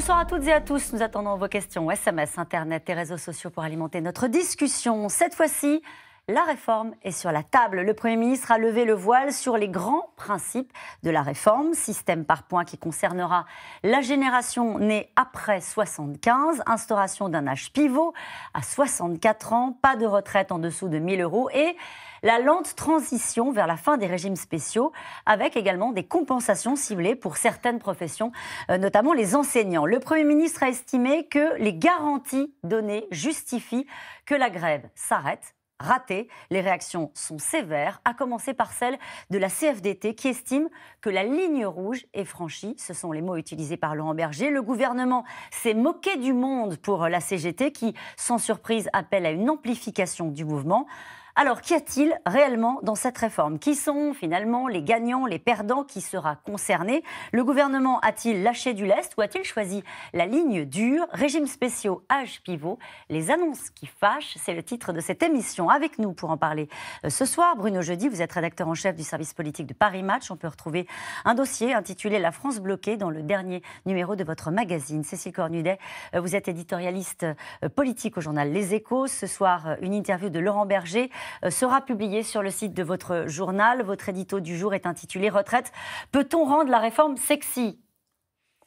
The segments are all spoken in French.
Bonsoir à toutes et à tous. Nous attendons vos questions SMS, Internet et réseaux sociaux pour alimenter notre discussion. Cette fois-ci, la réforme est sur la table. Le Premier ministre a levé le voile sur les grands principes de la réforme, système par point, qui concernera la génération née après 75, instauration d'un âge pivot à 64 ans, pas de retraite en dessous de 1000 euros et la lente transition vers la fin des régimes spéciaux, avec également des compensations ciblées pour certaines professions, euh, notamment les enseignants. Le Premier ministre a estimé que les garanties données justifient que la grève s'arrête ratée. Les réactions sont sévères, à commencer par celle de la CFDT qui estime que la ligne rouge est franchie. Ce sont les mots utilisés par Laurent Berger. Le gouvernement s'est moqué du monde pour la CGT qui, sans surprise, appelle à une amplification du mouvement. Alors, qu'y a-t-il réellement dans cette réforme Qui sont finalement les gagnants, les perdants Qui sera concerné Le gouvernement a-t-il lâché du lest ou a-t-il choisi la ligne dure Régime spéciaux, âge pivot, les annonces qui fâchent, c'est le titre de cette émission. Avec nous pour en parler euh, ce soir, Bruno Jeudi, vous êtes rédacteur en chef du service politique de Paris Match. On peut retrouver un dossier intitulé La France bloquée dans le dernier numéro de votre magazine. Cécile Cornudet, euh, vous êtes éditorialiste euh, politique au journal Les Échos. Ce soir, une interview de Laurent Berger euh, sera publié sur le site de votre journal. Votre édito du jour est intitulé Retraite. Peut-on rendre la réforme sexy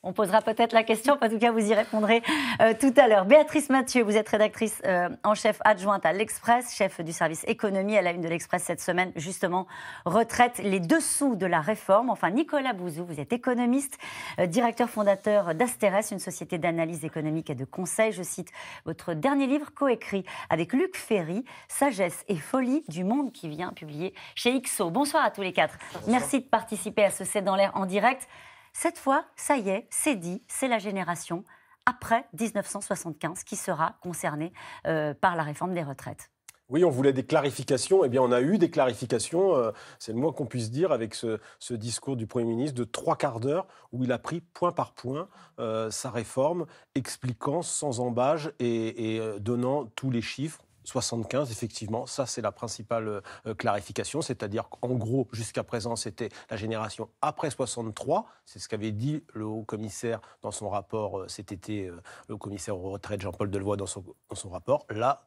on posera peut-être la question, en tout cas, vous y répondrez euh, tout à l'heure. Béatrice Mathieu, vous êtes rédactrice euh, en chef adjointe à l'Express, chef du service économie à la une de l'Express cette semaine, justement, retraite, les dessous de la réforme. Enfin, Nicolas Bouzou, vous êtes économiste, euh, directeur fondateur d'Asteres, une société d'analyse économique et de conseil. Je cite votre dernier livre coécrit avec Luc Ferry, Sagesse et folie du monde qui vient, publier chez IXO. Bonsoir à tous les quatre. Merci de participer à ce C'est dans l'air en direct. Cette fois, ça y est, c'est dit, c'est la génération après 1975 qui sera concernée euh, par la réforme des retraites. Oui, on voulait des clarifications. Eh bien, on a eu des clarifications, euh, c'est le moins qu'on puisse dire, avec ce, discours du Premier ministre de trois quarts d'heure où il a pris point par point euh, sa réforme, expliquant sans embâge et, donnant tous les chiffres. 75, effectivement, ça c'est la principale euh, clarification, c'est-à-dire qu'en gros, jusqu'à présent, c'était la génération après 63, c'est ce qu'avait dit le haut-commissaire dans son rapport c'était euh, cet été, euh, le commissaire au retraites Jean-Paul Delvoye dans son, rapport. Là,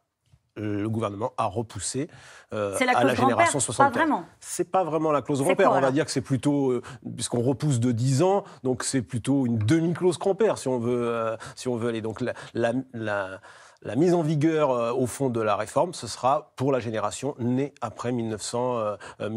le gouvernement a repoussé à la génération 63. C'est pas vraiment la clause grand-père. On va dire que c'est plutôt, puisqu'on repousse de 10 ans, donc c'est plutôt une demi-clause grand-père si on veut, si on veut aller. Donc la la mise en vigueur, euh, au fond, de la réforme, ce sera pour la génération née après 1960,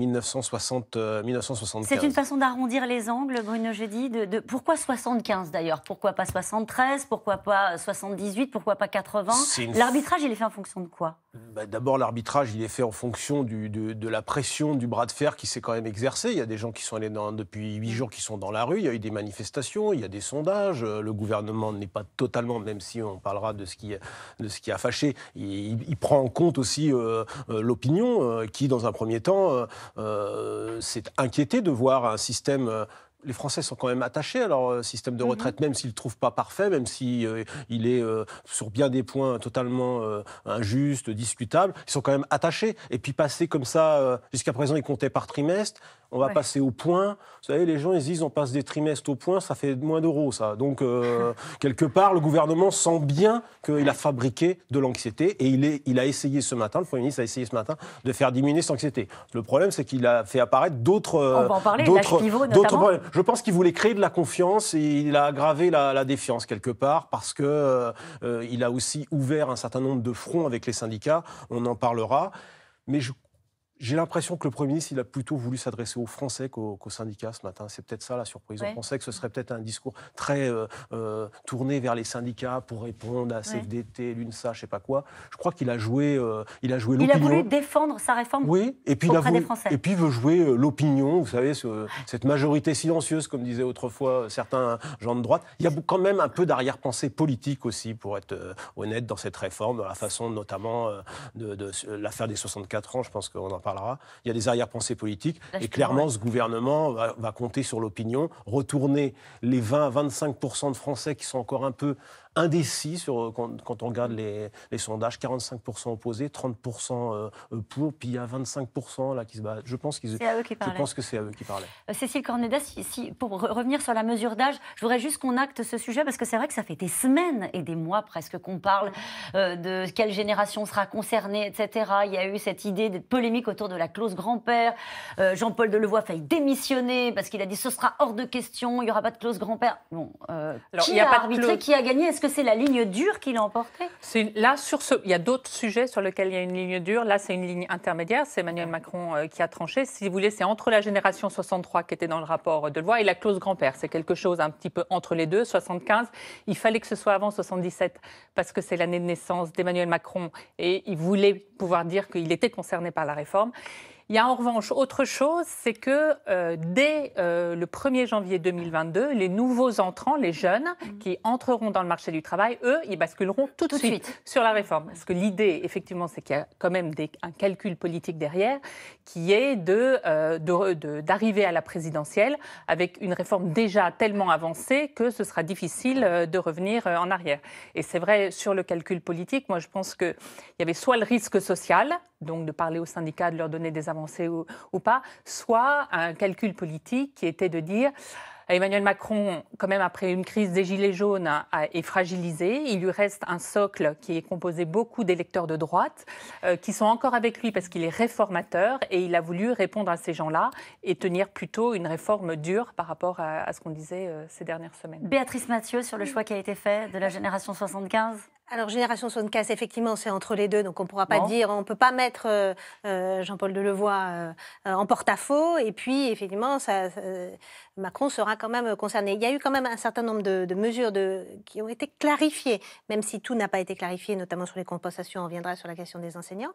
1975. Euh, euh, C'est une façon d'arrondir les angles, Bruno je De, de, pourquoi 75 d'ailleurs Pourquoi pas 73 Pourquoi pas 78 Pourquoi pas 80 L'arbitrage, il est fait en fonction de quoi bah, D'abord, l'arbitrage, il est fait en fonction du, de la pression du bras de fer qui s'est quand même exercé. Il y a des gens qui sont allés depuis 8 jours qui sont dans la rue. Il y a eu des manifestations, il y a des sondages. Le gouvernement n'est pas totalement, même si on parlera de ce qui est de ce qui a fâché. Il, prend en compte aussi euh, euh, l'opinion euh, qui, dans un premier temps, s'est inquiétée de voir un système les Français sont quand même attachés à leur système de mhm. retraite, même s'ils ne le trouvent pas parfait, même s'il est sur bien des points totalement injuste, injustes, discutables, ils sont quand même attachés. Et puis passer comme ça, jusqu'à présent, ils comptaient par trimestre on va passer au point. Vous savez, les gens, ils disent, on passe des trimestres au point, ça fait moins d'euros, ça. Donc, euh, quelque part, le gouvernement sent bien qu'il a fabriqué de l'anxiété et il, a essayé ce matin, le Premier ministre a essayé ce matin de faire diminuer cette anxiété. Le problème, c'est qu'il a fait apparaître d'autres... On en euh, parler, d'autres problèmes. Je pense qu'il voulait créer de la confiance et il a aggravé la, défiance, quelque part, parce qu'il euh, a aussi ouvert un certain nombre de fronts avec les syndicats. On en parlera. Mais je j'ai l'impression que le Premier ministre, il a plutôt voulu s'adresser aux Français qu'aux syndicats ce matin. C'est peut-être ça la surprise. On pensait que ce serait peut-être un discours très euh, euh, tourné vers les syndicats pour répondre à CFDT, l'UNSA, je sais pas quoi. Je crois qu'il a joué euh, il a joué l'opinion. Il a voulu défendre sa réforme oui. et puis, auprès des Français. Et puis il veut jouer l'opinion, vous savez, ce, cette majorité silencieuse, comme disaient autrefois certains gens de droite. Il y a quand même un peu d'arrière-pensée politique aussi, pour être honnête, dans cette réforme, la façon notamment de, de l'affaire des 64 ans, je pense qu'on en parle il y a des arrière-pensées politiques. et clairement, ce gouvernement va, va compter sur l'opinion. Retourner les 20-25% de Français qui sont encore un peu, indécis sur, euh, quand, on regarde les, sondages. 45% opposés, 30% euh, euh, pour, puis il y a 25% là qui se battent. Je pense, qu'ils, je pense que c'est à eux qui parlaient. Cécile Corneda, si, pour revenir sur la mesure d'âge, je voudrais juste qu'on acte ce sujet parce que c'est vrai que ça fait des semaines et des mois presque qu'on parle de quelle génération sera concernée, etc. Il y a eu cette idée de polémique autour de la clause grand-père. Jean-Paul Delevoye a failli démissionner parce qu'il a dit ce sera hors de question, il n'y aura pas de clause grand-père. Bon, qui a, pas qui a gagné Est-ce que c'est la ligne dure qu'il a emportée Là, sur ce, il y a d'autres sujets sur lesquels il y a une ligne dure. Là, c'est une ligne intermédiaire. C'est Emmanuel Macron euh, qui a tranché. Si vous voulez, c'est entre la génération 63 qui était dans le rapport de loi et la clause grand-père. C'est quelque chose un petit peu entre les deux. 75, il fallait que ce soit avant 77 parce que c'est l'année de naissance d'Emmanuel Macron et il voulait pouvoir dire qu'il était concerné par la réforme. Il y a en revanche autre chose, c'est que euh, dès euh, le 1er janvier 2022, les nouveaux entrants, les jeunes qui entreront dans le marché du travail, eux, ils basculeront tout de suite, sur la réforme. Parce que l'idée, effectivement, c'est qu'il y a quand même un calcul politique derrière qui est euh, de, d'arriver à la présidentielle avec une réforme déjà tellement avancée que ce sera difficile de revenir en arrière. Et c'est vrai sur le calcul politique, moi je pense qu'il y avait soit le risque social, donc de parler aux syndicats, de leur donner des avancées ou, pas, soit un calcul politique qui était de dire... Emmanuel Macron, quand même après une crise des Gilets jaunes, hein, est fragilisé. Il lui reste un socle qui est composé beaucoup d'électeurs de droite euh, qui sont encore avec lui parce qu'il est réformateur et il a voulu répondre à ces gens-là et tenir plutôt une réforme dure par rapport à, ce qu'on disait euh, ces dernières semaines. Béatrice Mathieu, sur le choix qui a été fait de la génération 75 alors, Génération casse effectivement, c'est entre les deux, donc on ne pourra pas dire, on ne peut pas mettre euh, euh, Jean-Paul Delevoye euh, en porte-à-faux, et puis, effectivement, ça, Macron sera quand même concerné. Il y a eu quand même un certain nombre de, mesures de, qui ont été clarifiées, même si tout n'a pas été clarifié, notamment sur les compensations, on reviendra sur la question des enseignants,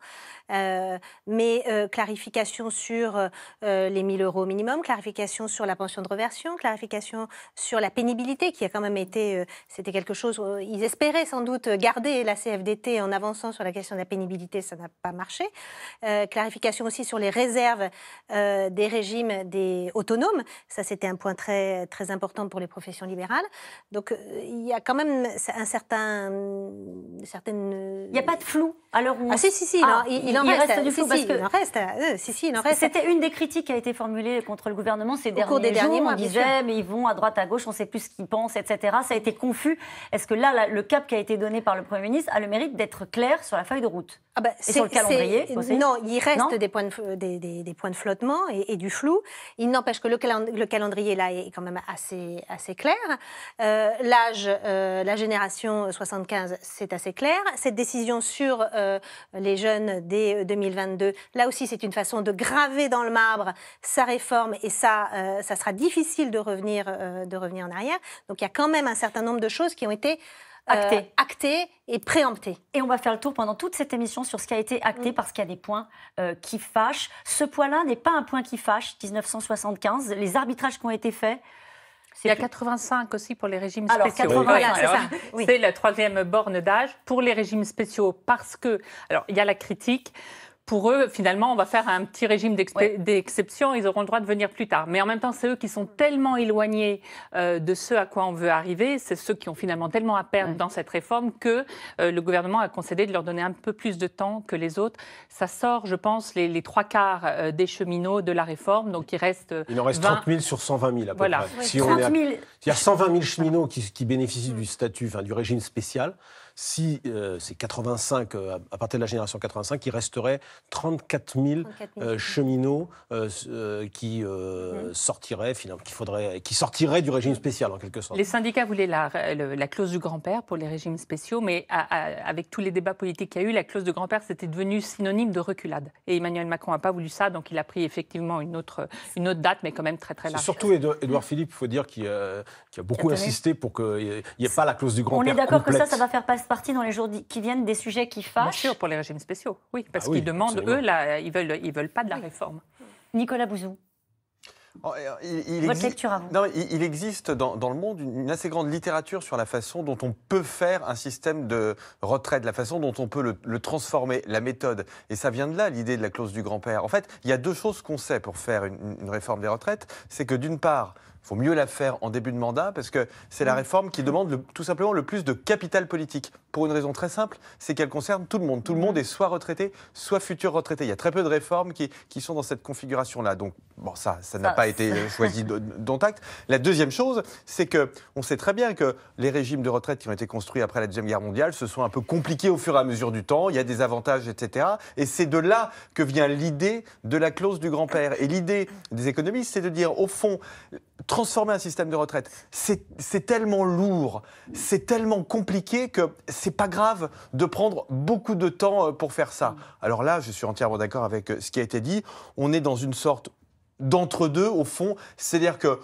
mais clarification sur les 1000 euros minimum, clarification sur la pension de reversion, clarification sur la pénibilité, qui a quand même été, c'était quelque chose, ils espéraient sans doute garder la CFDT en avançant sur la question de la pénibilité, ça n'a pas marché. Euh, clarification aussi sur les réserves euh, des régimes des autonomes, ça c'était un point très, très important pour les professions libérales. Donc euh, il y a quand même un certain... Il n'y a pas de flou à l'heure où... Ah si, si, ah, il, en reste, du flou. parce que... il en reste, il reste. C'était une des critiques qui a été formulée contre le gouvernement ces derniers des Derniers mois, on disait, mais ils vont à droite, à gauche, on ne sait plus ce qu'ils pensent, etc. Ça a été confus. Est-ce que là, là le cap qui a été donné par le Premier ministre a le mérite d'être clair sur la feuille de route. Ah bah, et sur le calendrier Non, il reste des, points de, des, points de flottement et, du flou. Il n'empêche que le, calendrier là est quand même assez, assez clair. Euh, l'âge, euh, la génération 75, c'est assez clair. Cette décision sur euh, les jeunes dès 2022, là aussi c'est une façon de graver dans le marbre sa réforme et ça, ça sera difficile de revenir, de revenir en arrière. Donc il y a quand même un certain nombre de choses qui ont été acté. Euh, acté et préempté. Et on va faire le tour pendant toute cette émission sur ce qui a été acté mm. parce qu'il y a des points euh, qui fâchent. Ce point-là n'est pas un point qui fâche, 1975. Les arbitrages qui ont été faits, il y a 85 aussi pour les régimes spéciaux. Alors, c'est, c'est la troisième borne d'âge pour les régimes spéciaux parce que, alors il y a la critique, pour eux, finalement, on va faire un petit régime d'exception, ils auront le droit de venir plus tard. Mais en même temps, c'est eux qui sont tellement éloignés euh, de ce à quoi on veut arriver, c'est ceux qui ont finalement tellement à perdre dans cette réforme que euh, le gouvernement a concédé de leur donner un peu plus de temps que les autres. Ça sort, je pense, les, trois quarts euh, des cheminots de la réforme, donc il reste... Il en reste 30 000 sur 120 000 à peu près. Si Il y a 120 000 cheminots qui, bénéficient du statut, du régime spécial si euh, c'est 85, euh, à partir de la génération 85, il resterait 34 000, euh, cheminots qui sortiraient, finalement, faudrait, qui sortirait du régime spécial en quelque sorte. Les syndicats voulaient la, clause du grand-père pour les régimes spéciaux, mais avec tous les débats politiques qu'il y a eu, la clause du grand-père c'était devenu synonyme de reculade. Et Emmanuel Macron n'a pas voulu ça, donc il a pris effectivement une autre, une autre date, mais quand même très très large. Surtout Édouard Philippe, il faut dire, qui, a beaucoup insisté pour qu'il n'y ait, ait pas la clause du grand-père. On est d'accord que ça, ça va faire passer partie dans les jours qui viennent des sujets qui fâchent. Bien sûr, pour les régimes spéciaux, oui, ah parce qu'ils demandent, eux, la, ils ne veulent, ils veulent pas de la réforme. Nicolas Bouzou. Oh, euh, il, Votre lecture à Non, il, existe dans, le monde une, assez grande littérature sur la façon dont on peut faire un système de retraite, la façon dont on peut le, transformer, la méthode. Et ça vient de là, l'idée de la clause du grand-père. En fait, il y a deux choses qu'on sait pour faire une, une réforme des retraites. C'est que d'une part, faut mieux la faire en début de mandat parce que c'est la réforme qui demande tout simplement le plus de capital politique pour une raison très simple, c'est qu'elle concerne tout le monde. Tout le mhm. monde est soit retraité, soit futur retraité. Il y a très peu de réformes qui, sont dans cette configuration-là. Donc, bon, ça, ça n'a pas été choisi dont La deuxième chose, c'est que on sait très bien que les régimes de retraite qui ont été construits après la Deuxième Guerre mondiale se sont un peu compliqués au fur et à mesure du temps. Il y a des avantages, etc. Et c'est de là que vient l'idée de la clause du grand-père. Et l'idée des économistes, c'est de dire, au fond, transformer un système de retraite, c'est tellement lourd, c'est tellement compliqué que c'est pas grave de prendre beaucoup de temps euh, pour faire ça. Mm. Alors là, je suis entièrement d'accord avec euh, ce qui a été dit. On est dans une sorte d'entre-deux, au fond. C'est-à-dire que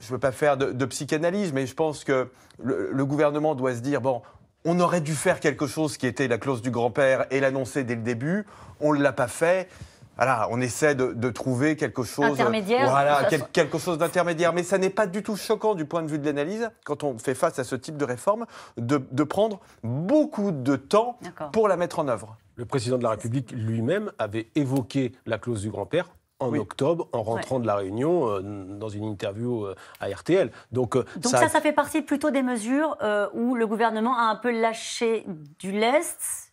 je ne veux pas faire de, psychanalyse, mais je pense que le, le gouvernement doit se dire bon, on aurait dû faire quelque chose qui était la clause du grand-père et l'annoncer dès le début. On ne l'a pas fait voilà, on essaie de, trouver quelque chose, euh, quelque chose d'intermédiaire. Mais ça n'est pas du tout choquant du point de vue de l'analyse, quand on fait face à ce type de réforme, de, prendre beaucoup de temps pour la mettre en œuvre. Le président de la République lui-même avait évoqué la clause du grand-père en octobre en rentrant de la Réunion euh, dans une interview euh, à RTL. Donc, ça, ça, fait partie plutôt des mesures où le gouvernement a un peu lâché du lest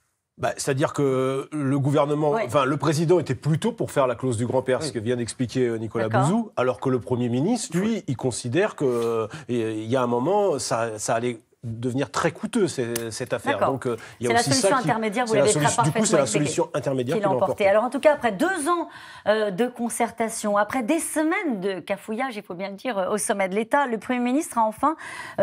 bah, c'est-à-dire que le gouvernement, enfin le président était plutôt pour faire la clause du grand-père, ce que vient d'expliquer euh, Nicolas Bouzou, alors que le Premier ministre, lui, il considère qu'il euh, y a un moment, ça, ça allait devenir très coûteux cette affaire. Donc euh, la solution intermédiaire, vous l'avez très parfaitement Du coup, c'est la solution intermédiaire qui l'a Alors en tout cas, après deux ans euh, de concertation, après des semaines de cafouillage, il faut bien le dire, euh, au sommet de l'État, le Premier ministre a enfin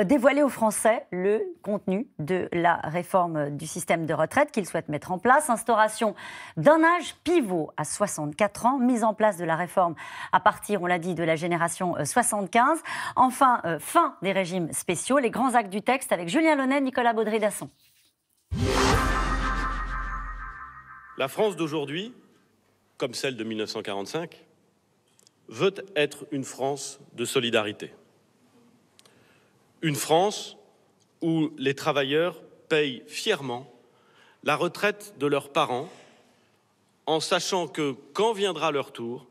dévoilé aux Français le contenu de la réforme du système de retraite qu'il souhaite mettre en place, instauration d'un âge pivot à 64 ans, mise en place de la réforme à partir, on l'a dit, de la génération 75, enfin fin des régimes spéciaux, les grands actes du texte avec Julien Lonnet, Nicolas Baudry-Dasson. La France d'aujourd'hui, comme celle de 1945, veut être une France de solidarité. Une France où les travailleurs payent fièrement la retraite de leurs parents en sachant que, quand viendra leur tour,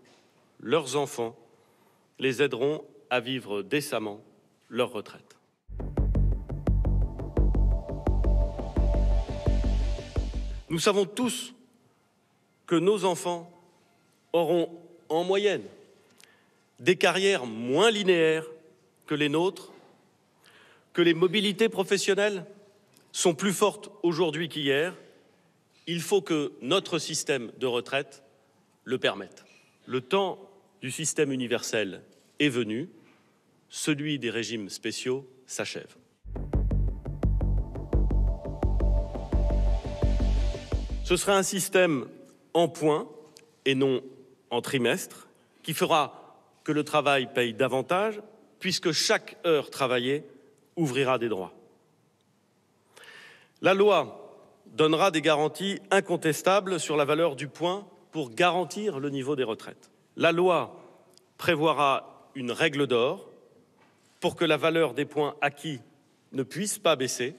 leurs enfants les aideront à vivre décemment leur retraite. Nous savons tous que nos enfants auront en moyenne des carrières moins linéaires que les nôtres, que les mobilités professionnelles sont plus fortes aujourd'hui qu'hier. Il faut que notre système de retraite le permette. Le temps du système universel est venu, celui des régimes spéciaux s'achève. Ce sera un système en points et non en trimestres qui fera que le travail paye davantage puisque chaque heure travaillée ouvrira des droits. La loi donnera des garanties incontestables sur la valeur du point pour garantir le niveau des retraites. La loi prévoira une règle d'or pour que la valeur des points acquis ne puisse pas baisser.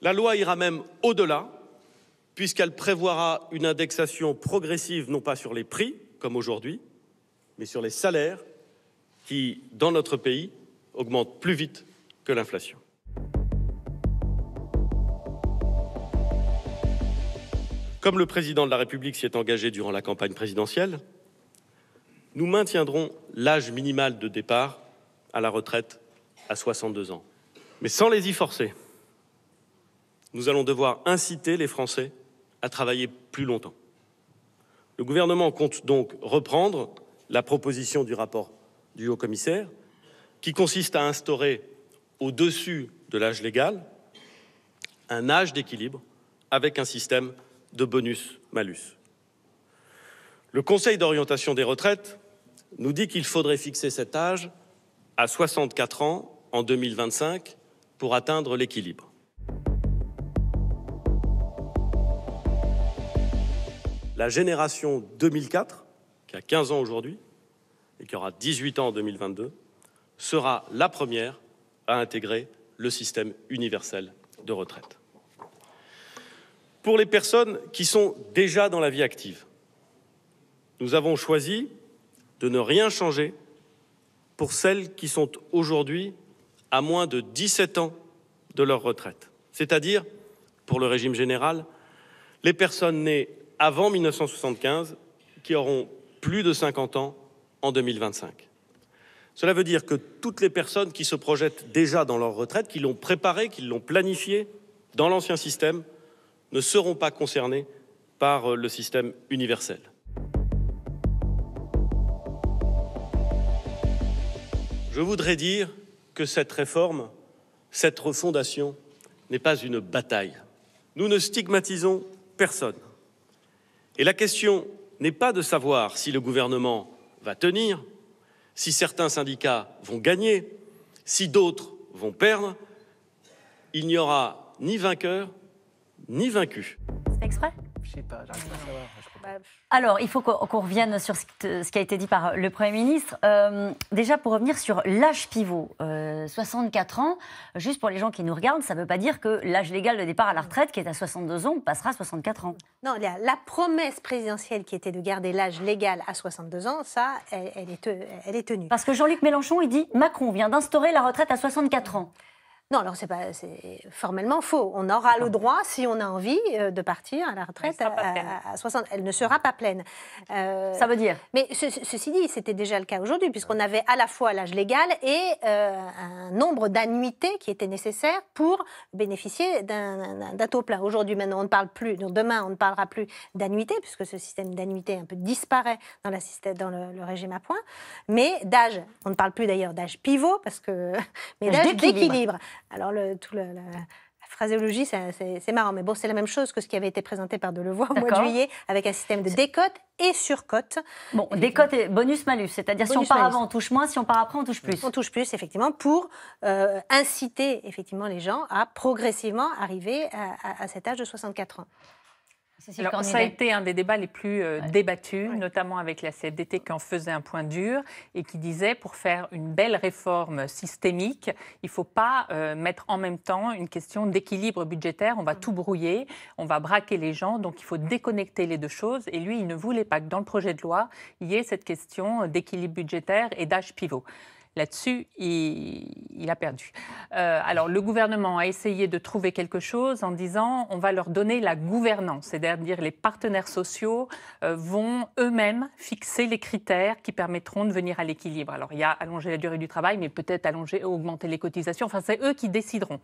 La loi ira même au-delà puisqu'elle prévoira une indexation progressive, non pas sur les prix, comme aujourd'hui, mais sur les salaires, qui, dans notre pays, augmentent plus vite que l'inflation. Comme le président de la République s'y est engagé durant la campagne présidentielle, nous maintiendrons l'âge minimal de départ à la retraite à 62 ans. Mais sans les y forcer, nous allons devoir inciter les Français à travailler plus longtemps. Le gouvernement compte donc reprendre la proposition du rapport du haut commissaire qui consiste à instaurer au-dessus de l'âge légal un âge d'équilibre avec un système de bonus-malus. Le Conseil d'orientation des retraites nous dit qu'il faudrait fixer cet âge à 64 ans en 2025 pour atteindre l'équilibre. la génération 2004, qui a 15 ans aujourd'hui et qui aura 18 ans en 2022, sera la première à intégrer le système universel de retraite. Pour les personnes qui sont déjà dans la vie active, nous avons choisi de ne rien changer pour celles qui sont aujourd'hui à moins de 17 ans de leur retraite, c'est-à-dire, pour le régime général, les personnes nées avant 1975 qui auront plus de 50 ans en 2025. Cela veut dire que toutes les personnes qui se projettent déjà dans leur retraite, qui l'ont préparée, qui l'ont planifiée dans l'ancien système, ne seront pas concernées par euh, le système universel. Je voudrais dire que cette réforme, cette refondation, n'est pas une bataille. Nous ne stigmatisons personne. Et la question n'est pas de savoir si le gouvernement va tenir, si certains syndicats vont gagner, si d'autres vont perdre. Il n'y aura ni vainqueur ni vaincu. C'est exprès bah, Alors, il faut qu'on revienne sur ce qui a été dit par le Premier ministre. Euh, déjà, pour revenir sur l'âge pivot, 64 euh, ans, juste pour les gens qui nous regardent, ça ne veut pas dire que l'âge légal de départ à la retraite, qui est à 62 ans, passera à 64 ans. Non, la, promesse présidentielle qui était de garder l'âge légal à 62 ans, ça, elle, est, elle est tenue. Parce que Jean-Luc Mélenchon, il dit Macron vient d'instaurer la retraite à 64 ans. Non, alors c'est pas formellement faux. On aura le droit, si on a envie, euh, de partir à la retraite à, 60. Elle ne sera pas pleine. Euh, ça veut dire. Mais ceci dit, c'était déjà le cas aujourd'hui, puisqu'on avait à la fois l'âge légal et euh, un nombre d'annuités qui était nécessaire pour bénéficier d'un taux plat. Aujourd'hui, maintenant, on ne parle plus. demain, on ne parlera plus d'annuités, puisque ce système d'annuités un peu disparaît dans, dans le, régime à points. Mais d'âge, on ne parle plus d'ailleurs d'âge pivot, parce que mais d'âge d'équilibre. Alors, tout la, la phraséologie, c'est marrant, mais bon, c'est la même chose que ce qui avait été présenté par Delevoye au mois de juillet, avec un système de décote et surcote. Bon, décote et bonus-malus, c'est-à-dire si on part avant, on touche moins, si on part après, on touche plus. On touche plus, effectivement, pour euh, inciter effectivement les gens à progressivement arriver à cet âge de 64 ans ça a été un des débats les plus euh, débattus, notamment avec la CFDT qui en faisait un point dur et qui disait pour faire une belle réforme systémique, il ne faut pas euh, mettre en même temps une question d'équilibre budgétaire. On va mm. tout brouiller, on va braquer les gens, donc il faut déconnecter les deux choses. Et lui, il ne voulait pas que dans le projet de loi, il y ait cette question d'équilibre budgétaire et d'âge pivot. Là-dessus, il, a perdu. Euh, alors, le gouvernement a essayé de trouver quelque chose en disant on va leur donner la gouvernance, c'est-à-dire les partenaires sociaux euh, vont eux-mêmes fixer les critères qui permettront de venir à l'équilibre. Alors, il y a allonger la durée du travail, mais peut-être allonger, augmenter les cotisations. Enfin, c'est eux qui décideront.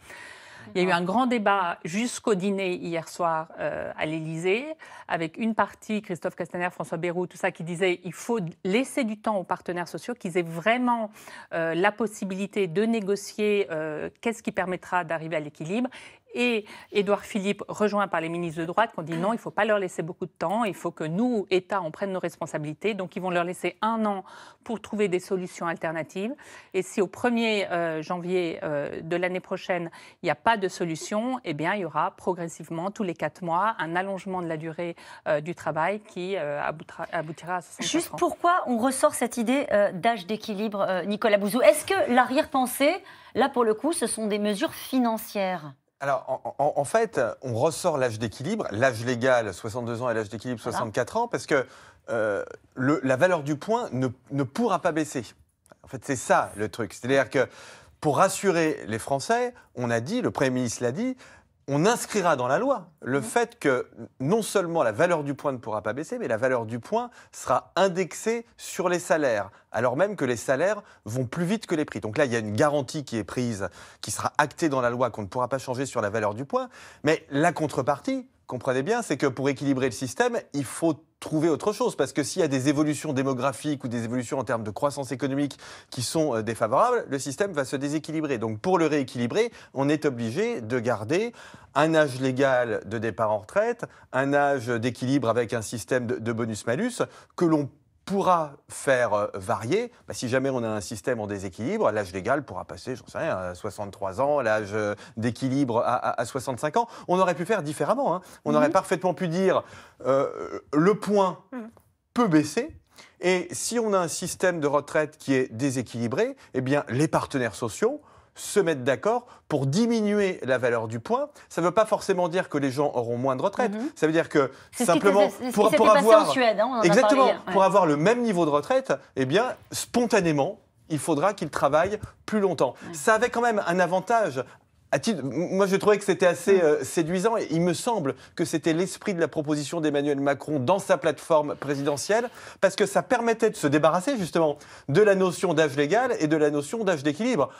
Il y a eu un grand débat jusqu'au dîner hier soir euh, à l'Élysée, avec une partie, Christophe Castaner, François Bayrou, tout ça, qui disait il faut laisser du temps aux partenaires sociaux, qu'ils aient vraiment euh, la possibilité de négocier euh, qu'est-ce qui permettra d'arriver à l'équilibre et Édouard Philippe, rejoint par les ministres de droite, qui ont dit non, il ne faut pas leur laisser beaucoup de temps, il faut que nous, État, on prenne nos responsabilités. Donc ils vont leur laisser un an pour trouver des solutions alternatives. Et si au 1er euh, janvier euh, de l'année prochaine, il n'y a pas de solution, eh bien il y aura progressivement, tous les quatre mois, un allongement de la durée euh, du travail qui aboutira, à 60 Juste pourquoi on ressort cette idée d'âge d'équilibre, Nicolas Bouzou Est-ce que l'arrière-pensée, là pour le coup, ce sont des mesures financières alors, en, fait, on ressort l'âge d'équilibre, l'âge légal, 62 ans et l'âge d'équilibre, 64 ans, parce que euh, la valeur du point ne, ne, pourra pas baisser. En fait, c'est ça le truc. C'est-à-dire que pour rassurer les Français, on a dit, le Premier ministre l'a dit, on inscrira dans la loi le fait que non seulement la valeur du point ne pourra pas baisser, mais la valeur du point sera indexée sur les salaires, alors même que les salaires vont plus vite que les prix. Donc là, il y a une garantie qui est prise, qui sera actée dans la loi, qu'on ne pourra pas changer sur la valeur du point, mais la contrepartie, comprenez bien, c'est que pour équilibrer le système, il faut trouver autre chose. Parce que s'il y a des évolutions démographiques ou des évolutions en termes de croissance économique qui sont euh, défavorables, le système va se déséquilibrer. Donc pour le rééquilibrer, on est obligé de garder un âge légal de départ en retraite, un âge d'équilibre avec un système de bonus-malus que l'on pourra faire euh, varier, bah, si jamais on a un système en déséquilibre, l'âge légal pourra passer, j'en sais rien, à 63 ans, l'âge euh, d'équilibre à, 65 ans. On aurait pu faire différemment. Hein. On aurait mhm. parfaitement pu dire euh, le point mhm. peut baisser. Et si on a un système de retraite qui est déséquilibré, eh bien, les partenaires sociaux se mettre d'accord pour diminuer la valeur du point. Ça ne veut pas forcément dire que les gens auront moins de retraite. Mhm. Ça veut dire que simplement pour, avoir exactement pour avoir le même niveau de retraite, eh bien spontanément il faudra qu'ils travaillent plus longtemps. Ça avait quand même un avantage moi, je trouvais que c'était assez mm. euh, séduisant et il me semble que c'était l'esprit de la proposition d'Emmanuel Macron dans sa plateforme présidentielle parce que ça permettait de se débarrasser justement de la notion d'âge légal et de la notion d'âge d'équilibre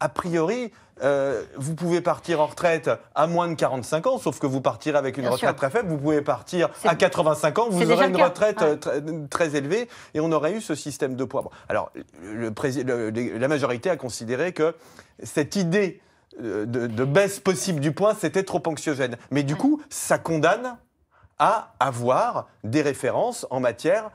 a priori, euh, vous pouvez partir en retraite à moins de 45 ans, sauf que vous partirez avec une retraite très faible. Vous pouvez partir à 85 ans, vous aurez une retraite très, élevée et on aurait eu ce système de poids. alors, la majorité a considéré que cette idée euh, de, de baisse possible du poids, c'était trop anxiogène. Mais du coup, ça condamne à avoir des références en matière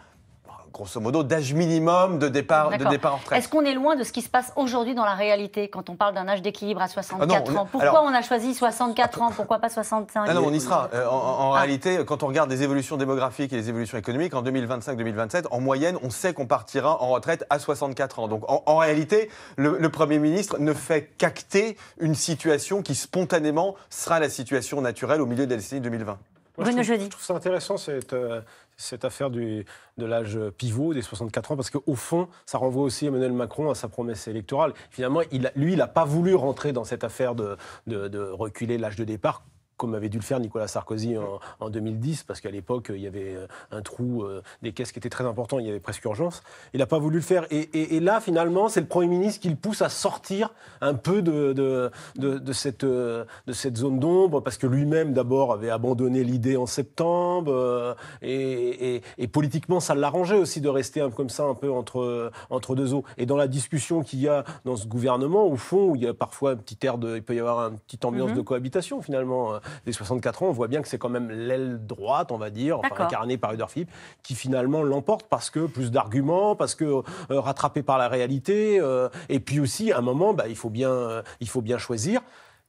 grosso modo, d'âge minimum de départ, de départ en retraite. Est-ce qu'on est loin de ce qui se passe aujourd'hui dans la réalité quand on parle d'un âge d'équilibre à 64 ah ans Pourquoi on a choisi 64 ans Pourquoi pas 65 ah Non, on y sera. Euh, en, ah. réalité, quand on regarde les évolutions démographiques et les évolutions économiques, en 2025-2027, en moyenne, on sait qu'on partira en retraite à 64 ans. Donc en, réalité, le, Premier ministre ne fait qu'acter une situation qui spontanément sera la situation naturelle au milieu de la décennie 2020. Bruno je trouve, Je trouve ça intéressant cette, euh, cette affaire de l'âge pivot, des 64 ans, parce qu'au fond, ça renvoie aussi Emmanuel Macron à sa promesse électorale. Finalement, lui, il n'a pas voulu rentrer dans cette affaire de reculer l'âge de départ comme avait dû le faire Nicolas Sarkozy en, 2010, parce qu'à l'époque, il y avait euh, un trou, euh, des caisses qui était très important, il y avait presque urgence. Il n'a pas voulu le faire. Et, là, finalement, c'est le Premier ministre qui le pousse à sortir un peu de, de, de euh, cette, zone d'ombre, parce que lui-même, d'abord, avait abandonné l'idée en septembre. et, politiquement, ça l'arrangeait aussi de rester un, comme ça, un peu entre, entre deux eaux. Et dans la discussion qu'il y a dans ce gouvernement, au fond, où il y a parfois un petit air de. Il peut y avoir une petite ambiance mm-hmm. de cohabitation, finalement des 64 ans, on voit bien que c'est quand même l'aile droite, on va dire, incarnée par Philippe, qui finalement l'emporte parce que plus d'arguments, parce que euh, rattrapé par la réalité, euh, et puis aussi, à un moment, bah, il, faut bien, euh, il faut bien choisir.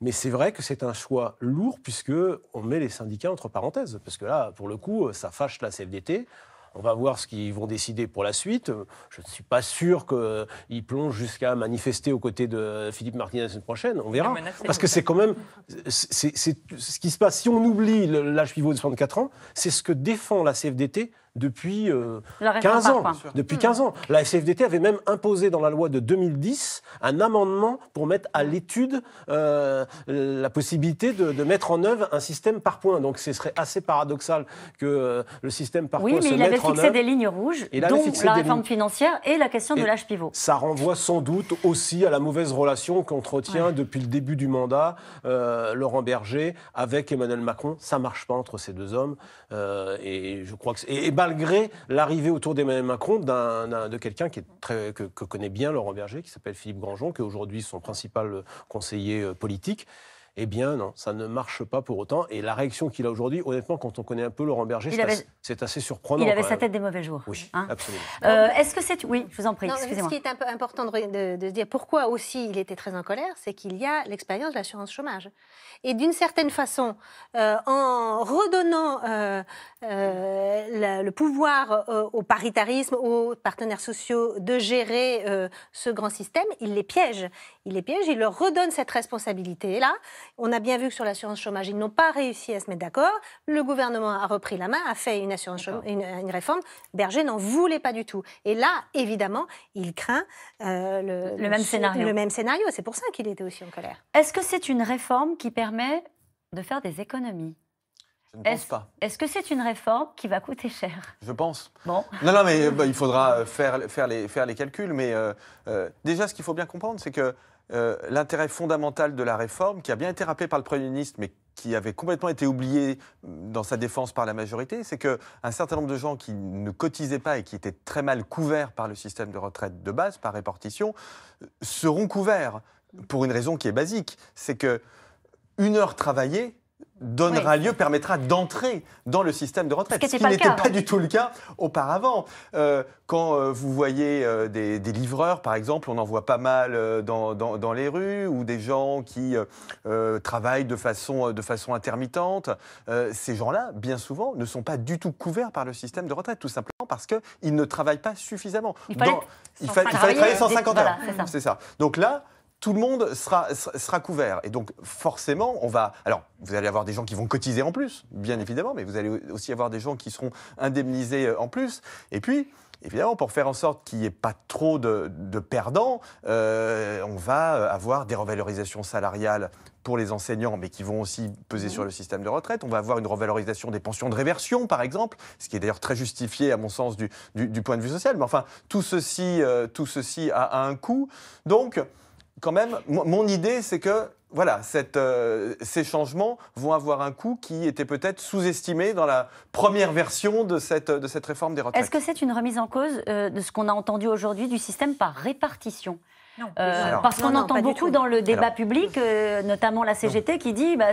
Mais c'est vrai que c'est un choix lourd puisqu'on met les syndicats entre parenthèses, parce que là, pour le coup, ça fâche la CFDT. On va voir ce qu'ils vont décider pour la suite. Je ne suis pas sûr qu'ils plongent jusqu'à manifester aux côtés de Philippe Martinez la semaine prochaine. On verra. Parce que c'est quand même c'est, ce qui se passe. Si on oublie l'âge pivot de 64 ans, c'est ce que défend la CFDT depuis 15 euh, ans. Depuis 15 hmm. ans. La SFDT avait même imposé dans la loi de 2010 un amendement pour mettre à l'étude euh, la possibilité de, mettre en œuvre un système par points. Donc ce serait assez paradoxal que euh, le système par oui, points se mette en œuvre. Oui, mais il avait fixé des lignes rouges, et dont la réforme financière et la question de l'âge pivot. Ça renvoie sans doute aussi à la mauvaise relation qu'entretient depuis le début du mandat Laurent Berger avec Emmanuel Macron. Ça ne marche pas entre ces deux hommes. et je crois que et, ben, malgré l'arrivée autour d'Emmanuel Macron d'un, de quelqu'un qui est que, connaît bien Laurent Berger, qui s'appelle Philippe Grandjean, qui est aujourd'hui son principal euh, conseiller euh, politique. Eh bien non, ça ne marche pas pour autant. Et la réaction qu'il a aujourd'hui, honnêtement, quand on connaît un peu Laurent Berger, c'est assez, surprenant. Il avait sa tête des mauvais jours. Oui, hein. absolument. Euh, est-ce que c'est... Oui, je vous en prie, Ce qui est un peu important de, se dire pourquoi aussi il était très en colère, c'est qu'il y a l'expérience de l'assurance chômage. Et d'une certaine façon, euh, en redonnant euh, le pouvoir au paritarisme, aux partenaires sociaux de gérer ce grand système, il les piège. Il les piège, il leur redonne cette responsabilité-là. On a bien vu que sur l'assurance chômage, ils n'ont pas réussi à se mettre d'accord. Le gouvernement a repris la main, a fait une, euh, réforme. Berger n'en voulait pas du tout. Et là, évidemment, il craint euh, le, même scénario. Le même scénario. C'est pour ça qu'il était aussi en colère. Est-ce que c'est une réforme qui permet de faire des économies je ne pense pas. Est-ce que c'est une réforme qui va coûter cher Je pense. Bon. Non, non, mais euh, bah, il faudra faire, les, calculs. Mais déjà, ce qu'il faut bien comprendre, c'est que euh, l'intérêt fondamental de la réforme, qui a bien été rappelé par le Premier ministre, mais qui avait complètement été oublié mm, dans sa défense par la majorité, c'est qu'un certain nombre de gens qui ne cotisaient pas et qui étaient très mal couverts par le système de retraite de base, par répartition, euh, seront couverts pour une raison qui est basique, c'est que une heure travaillée donnera lieu, permettra d'entrer dans le système de retraite, ce, qui n'était pas, hein. du tout le cas auparavant. Euh, quand euh, vous voyez euh, des, livreurs, par exemple, on en voit pas mal dans, dans, les rues, ou des gens qui travaillent de façon, de façon intermittente, ces gens-là, bien souvent, ne sont pas du tout couverts par le système de retraite, tout simplement parce qu'ils ne travaillent pas suffisamment. Il fallait, il travailler 150 heures. c'est ça. ça. Donc là, tout le monde sera, sera couvert. Et donc, forcément, on va. Alors, vous allez avoir des gens qui vont cotiser en plus, bien évidemment, mais vous allez aussi avoir des gens qui seront indemnisés euh, en plus. Et puis. Évidemment, pour faire en sorte qu'il n'y ait pas trop de, perdants, euh, on va euh, avoir des revalorisations salariales pour les enseignants, mais qui vont aussi peser sur le système de retraite. On va avoir une revalorisation des pensions de réversion, par exemple, ce qui est d'ailleurs très justifié, à mon sens, du, point de vue social. Mais enfin, tout ceci, tout ceci a un coût. Donc, quand même, mon idée, c'est que voilà, euh, ces changements vont avoir un coût qui était peut-être sous-estimé dans la première version de cette, réforme des retraites. Est-ce que c'est une remise en cause euh, de ce qu'on a entendu aujourd'hui du système par répartition euh, parce qu'on entend beaucoup dans le débat public, euh, notamment la CGT, qui dit bah,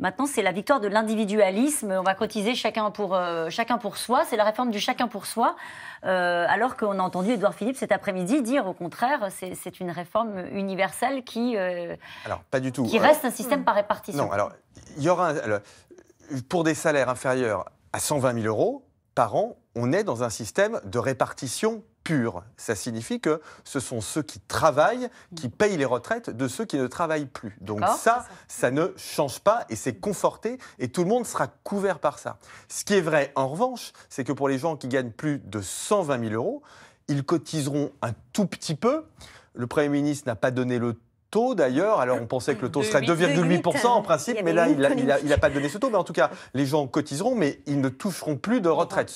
maintenant c'est la victoire de l'individualisme. On va cotiser chacun pour euh, chacun pour soi. C'est la réforme du chacun pour soi. alors qu'on a entendu Edouard Philippe cet après-midi dire au contraire c'est une réforme universelle qui reste un système par répartition. Non, alors il y aura pour des salaires inférieurs à 120 000 euros par an, on est dans un système de répartition pur. Ça signifie que ce sont ceux qui travaillent mm. qui payent les retraites de ceux qui ne travaillent plus. Donc ça, ça, ne change pas et c'est conforté et tout le monde sera couvert par ça. Ce qui est vrai en revanche, c'est que pour les gens qui gagnent plus de 120 000 euros, ils cotiseront un tout petit peu. Le Premier ministre n'a pas donné le taux d'ailleurs. Alors on pensait que le taux serait 2,8% en principe, mais là il n'a pas donné ce taux. Mais en tout cas, les gens cotiseront, mais ils ne toucheront plus de retraite.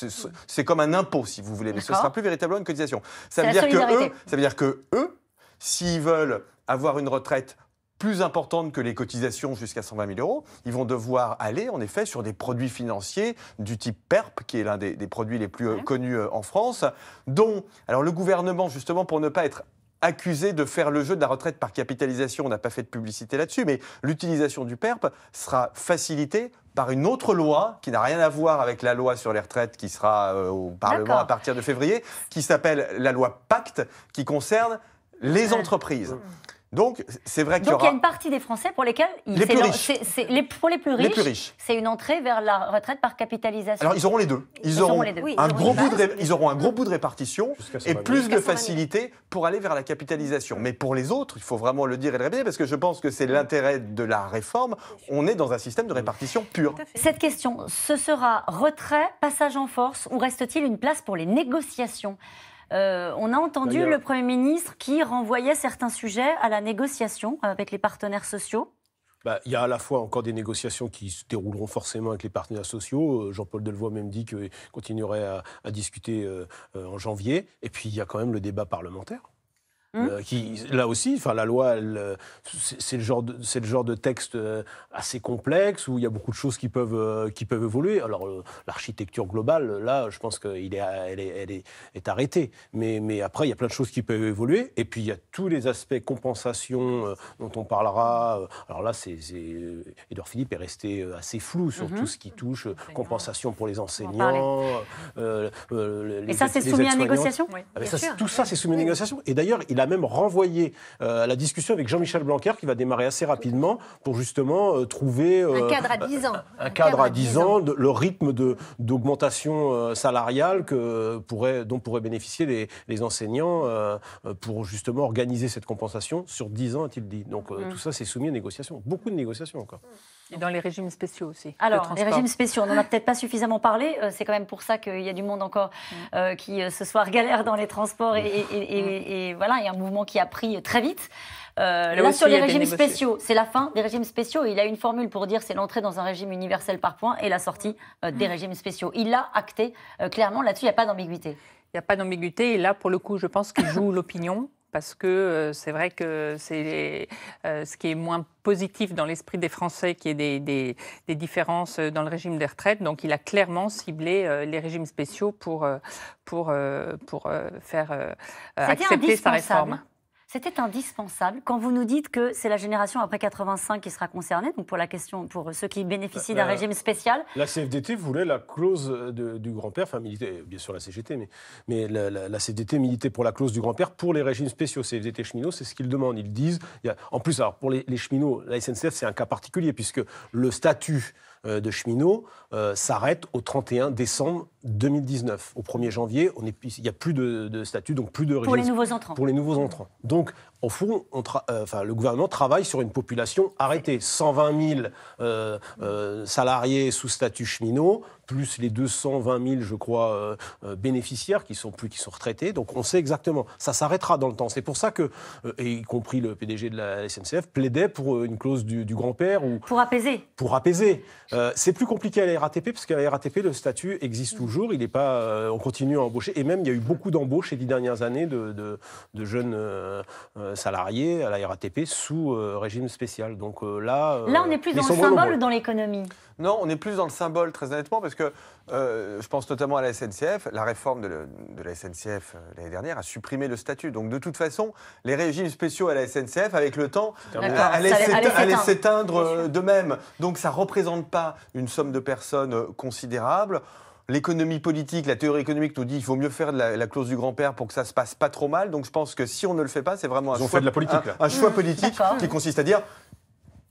C'est comme un impôt si vous voulez, mais ce sera plus véritablement une cotisation. Ça veut, dire que eux, ça veut dire que eux, s'ils veulent avoir une retraite plus importante que les cotisations jusqu'à 120 000 euros, ils vont devoir aller en effet sur des produits financiers du type PERP, qui est l'un des, produits les plus euh, connus euh, en France, dont alors le gouvernement justement pour ne pas être accusé de faire le jeu de la retraite par capitalisation. On n'a pas fait de publicité là-dessus, mais l'utilisation du PERP sera facilitée par une autre loi qui n'a rien à voir avec la loi sur les retraites qui sera euh, au Parlement à partir de février, qui s'appelle la loi Pacte, qui concerne les entreprises. Mmh. Donc, c'est vrai qu'il y Donc, il y a une partie des Français pour lesquels... Les plus riches. pour les plus riches, c'est une entrée vers la retraite par capitalisation. Alors, ils auront les deux. Ils, auront, Un gros bout de ils auront un gros bout de répartition et plus de facilité pour aller vers la capitalisation. Mais pour les autres, il faut vraiment le dire et le répéter, parce que je pense que c'est l'intérêt de la réforme. On est dans un système de répartition pure. Cette question, ce sera retrait, passage en force, ou reste-t-il une place pour les négociations euh, on a entendu le Premier ministre qui renvoyait certains sujets à la négociation avec les partenaires sociaux. Bah, il y a à la fois encore des négociations qui se dérouleront forcément avec les partenaires sociaux. Euh, Jean-Paul Delevoye même dit qu'il continuerait à, discuter euh, en janvier. Et puis il y a quand même le débat parlementaire. Hein euh, qui, là aussi, enfin, la loi, euh, c'est le genre de, le genre de texte euh, assez complexe où il y a beaucoup de choses qui peuvent, qui peuvent évoluer. Alors, l'architecture globale, là, je pense qu'elle est, elle est, arrêtée. Mais, mais après, il y a plein de choses qui peuvent évoluer. Et puis, il y a tous les aspects compensation dont on parlera. Alors là, Edouard Philippe est resté assez flou sur mhm. tout ce qui touche compensation pour les enseignants. et ça, c'est soumis à négociation. Ah ben tout ça, c'est soumis à négociation. Et d'ailleurs, il a même renvoyé euh, à la discussion avec Jean-Michel Blanquer qui va démarrer assez rapidement pour justement euh, trouver euh, un cadre à 10 ans, un, cadre, à 10 ans, le rythme d'augmentation salariale que pourrait, dont pourraient bénéficier les, enseignants pour justement organiser cette compensation sur 10 ans, a-t-il dit. Donc mm. tout ça, c'est soumis à négociation, beaucoup de négociations encore. Mm. Et dans les régimes spéciaux aussi. Alors, les régimes spéciaux, on n'en a peut-être pas suffisamment parlé. Euh, c'est quand même pour ça qu'il y a du monde encore mm. euh, qui euh, ce soir galère dans les transports mm. et, voilà, il y a un mouvement qui a pris très vite. Euh, là, sur les régimes spéciaux, c'est la fin des régimes spéciaux. Il a une formule pour dire c'est l'entrée dans un régime universel par points et la sortie des mm. régimes spéciaux. Il l'a acté clairement. Là-dessus, il n'y a pas d'ambiguïté. Il n'y a pas d'ambiguïté. Et là, pour le coup, je pense qu'il joue l'opinion parce que euh, c'est vrai que c'est euh, ce qui est moins positif dans l'esprit des Français qui est des, des, différences euh, dans le régime des retraites. Donc il a clairement ciblé les régimes spéciaux pour, pour, pour faire accepter sa réforme. C'était indispensable. Quand vous nous dites que c'est la génération après 85 qui sera concernée, donc pour la question, pour ceux qui bénéficient bah, d'un bah, régime spécial. La CFDT voulait la clause du grand-père, enfin militait euh, bien sûr la CGT, mais, mais la, la, CFDT militait pour la clause du grand-père pour les régimes spéciaux. CFDT cheminots, c'est ce qu'ils demandent. Ils disent, il y en plus, alors pour les, cheminots, la SNCF, c'est un cas particulier puisque le statut euh, de cheminot euh, s'arrête au 31 décembre 2019, au 1er janvier, il n'y a plus de, statut, donc plus de régime. Pour les nouveaux entrants. Pour les nouveaux entrants. Donc, au fond, on euh, enfin, le gouvernement travaille sur une population arrêtée. 120 000 euh, euh, salariés sous statut cheminot, plus les 220 000, je crois, bénéficiaires qui sont plus qui sont retraités. Donc, on sait exactement. Ça s'arrêtera dans le temps. C'est pour ça que, y compris le PDG de la SNCF, plaidait pour une clause du, grand-père. Ou, pour apaiser. Pour apaiser. c'est plus compliqué à la RATP, parce qu'à la RATP, le statut existe toujours mmh. Il est pas, euh, on continue à embaucher. Et même, il y a eu beaucoup d'embauches ces dix dernières années de, jeunes euh, euh, salariés à la RATP sous régime spécial. Donc là, là, on est plus dans le symbole ou dans l'économie Non, on est plus dans le symbole, très honnêtement, parce que je pense notamment à la SNCF. La réforme de, la SNCF l'année dernière a supprimé le statut. Donc de toute façon, les régimes spéciaux à la SNCF, avec le temps, allaient s'éteindre de même. Donc ça ne représente pas une somme de personnes considérable l'économie politique, la théorie économique nous dit qu'il faut mieux faire de la, clause du grand-père pour que ça se passe pas trop mal. Donc je pense que si on ne le fait pas, c'est vraiment un choix politique qui consiste à dire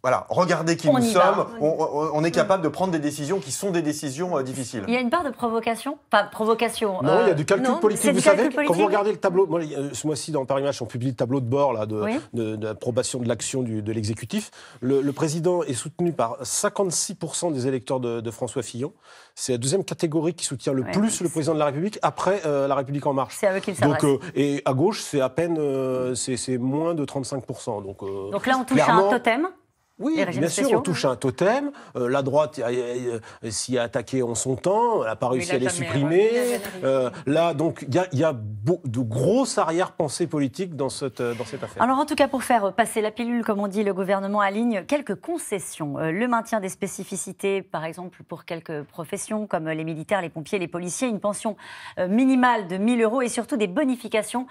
voilà, regardez qui nous sommes, on, est mm. capable de prendre des décisions qui sont des décisions euh, difficiles. Il y a une part de provocation Pas provocation. Non, il y a euh, du calcul politique. Vous savez, quand vous regardez le tableau, euh, ce mois-ci dans Paris Match, on publie le tableau de bord de, l'approbation de l'action de l'exécutif. Le, président est soutenu par 56% des électeurs de, François Fillon. C'est la deuxième catégorie qui soutient le plus le président de la République après La République En Marche. C'est Et à gauche, c'est à peine, c'est moins de 35%. Donc, donc là, on touche à un totem oui, bien sûr, on touche à un totem. Euh, la droite s'y est attaqué en son temps, elle n'a pas réussi à les supprimer. Euh, là, donc, il y a, de grosses arrière-pensées politiques dans cette, euh, dans affaire. Alors, en tout cas, pour faire passer la pilule, comme on dit, le gouvernement aligne quelques concessions. le maintien des spécificités, par exemple, pour quelques professions comme les militaires, les pompiers, les policiers, une pension minimale de 1000 euros et surtout des bonifications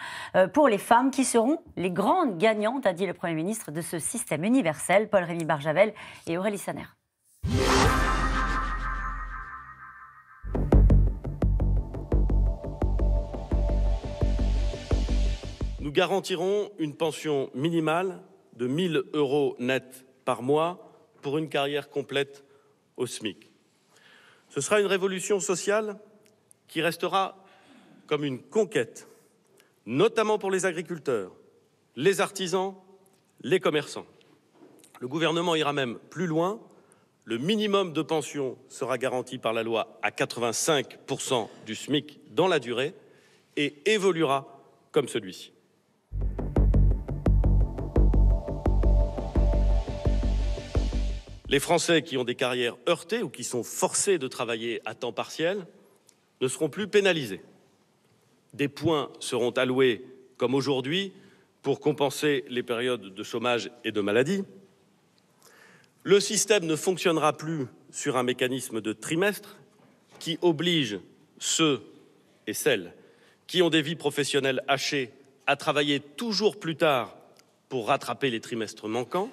pour les femmes qui seront les grandes gagnantes, a dit le Premier ministre, de ce système universel. Paul Barjavel et Aurélie Saner. Nous garantirons une pension minimale de 1000 euros net par mois pour une carrière complète au SMIC. Ce sera une révolution sociale qui restera comme une conquête, notamment pour les agriculteurs, les artisans, les commerçants. Le gouvernement ira même plus loin. Le minimum de pension sera garanti par la loi à 85% du SMIC dans la durée et évoluera comme celui-ci. Les Français qui ont des carrières heurtées ou qui sont forcés de travailler à temps partiel ne seront plus pénalisés. Des points seront alloués, comme aujourd'hui, pour compenser les périodes de chômage et de maladie. Le système ne fonctionnera plus sur un mécanisme de trimestre qui oblige ceux et celles qui ont des vies professionnelles hachées à travailler toujours plus tard pour rattraper les trimestres manquants.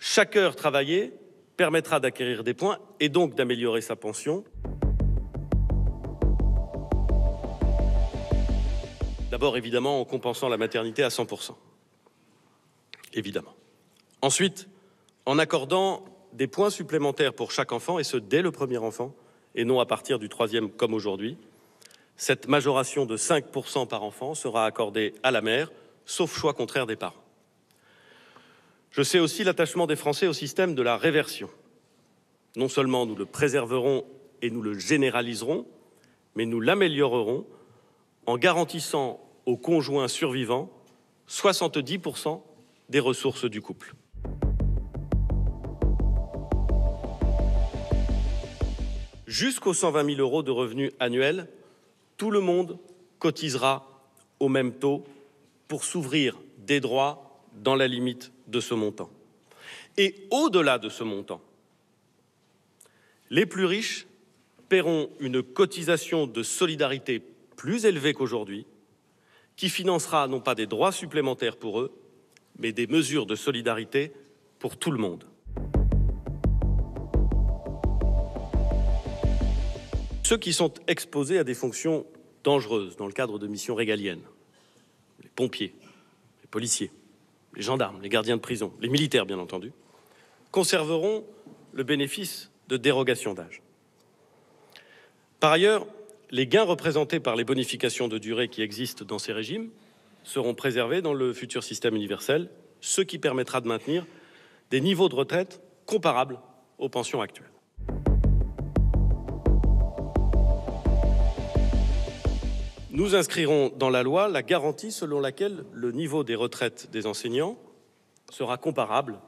Chaque heure travaillée permettra d'acquérir des points et donc d'améliorer sa pension. D'abord, évidemment, en compensant la maternité à 100%. Évidemment. Ensuite, en accordant des points supplémentaires pour chaque enfant, et ce dès le premier enfant, et non à partir du troisième comme aujourd'hui. Cette majoration de 5% par enfant sera accordée à la mère, sauf choix contraire des parents. Je sais aussi l'attachement des Français au système de la réversion. Non seulement nous le préserverons et nous le généraliserons, mais nous l'améliorerons en garantissant aux conjoints survivants 70% des ressources du couple. jusqu'aux 120 000 euros de revenus annuels, tout le monde cotisera au même taux pour s'ouvrir des droits dans la limite de ce montant. Et au-delà de ce montant, les plus riches paieront une cotisation de solidarité plus élevée qu'aujourd'hui, qui financera non pas des droits supplémentaires pour eux, mais des mesures de solidarité pour tout le monde. ceux qui sont exposés à des fonctions dangereuses dans le cadre de missions régaliennes, les pompiers, les policiers, les gendarmes, les gardiens de prison, les militaires bien entendu, conserveront le bénéfice de dérogation d'âge. Par ailleurs, les gains représentés par les bonifications de durée qui existent dans ces régimes seront préservés dans le futur système universel, ce qui permettra de maintenir des niveaux de retraite comparables aux pensions actuelles. nous inscrirons dans la loi la garantie selon laquelle le niveau des retraites des enseignants sera comparable,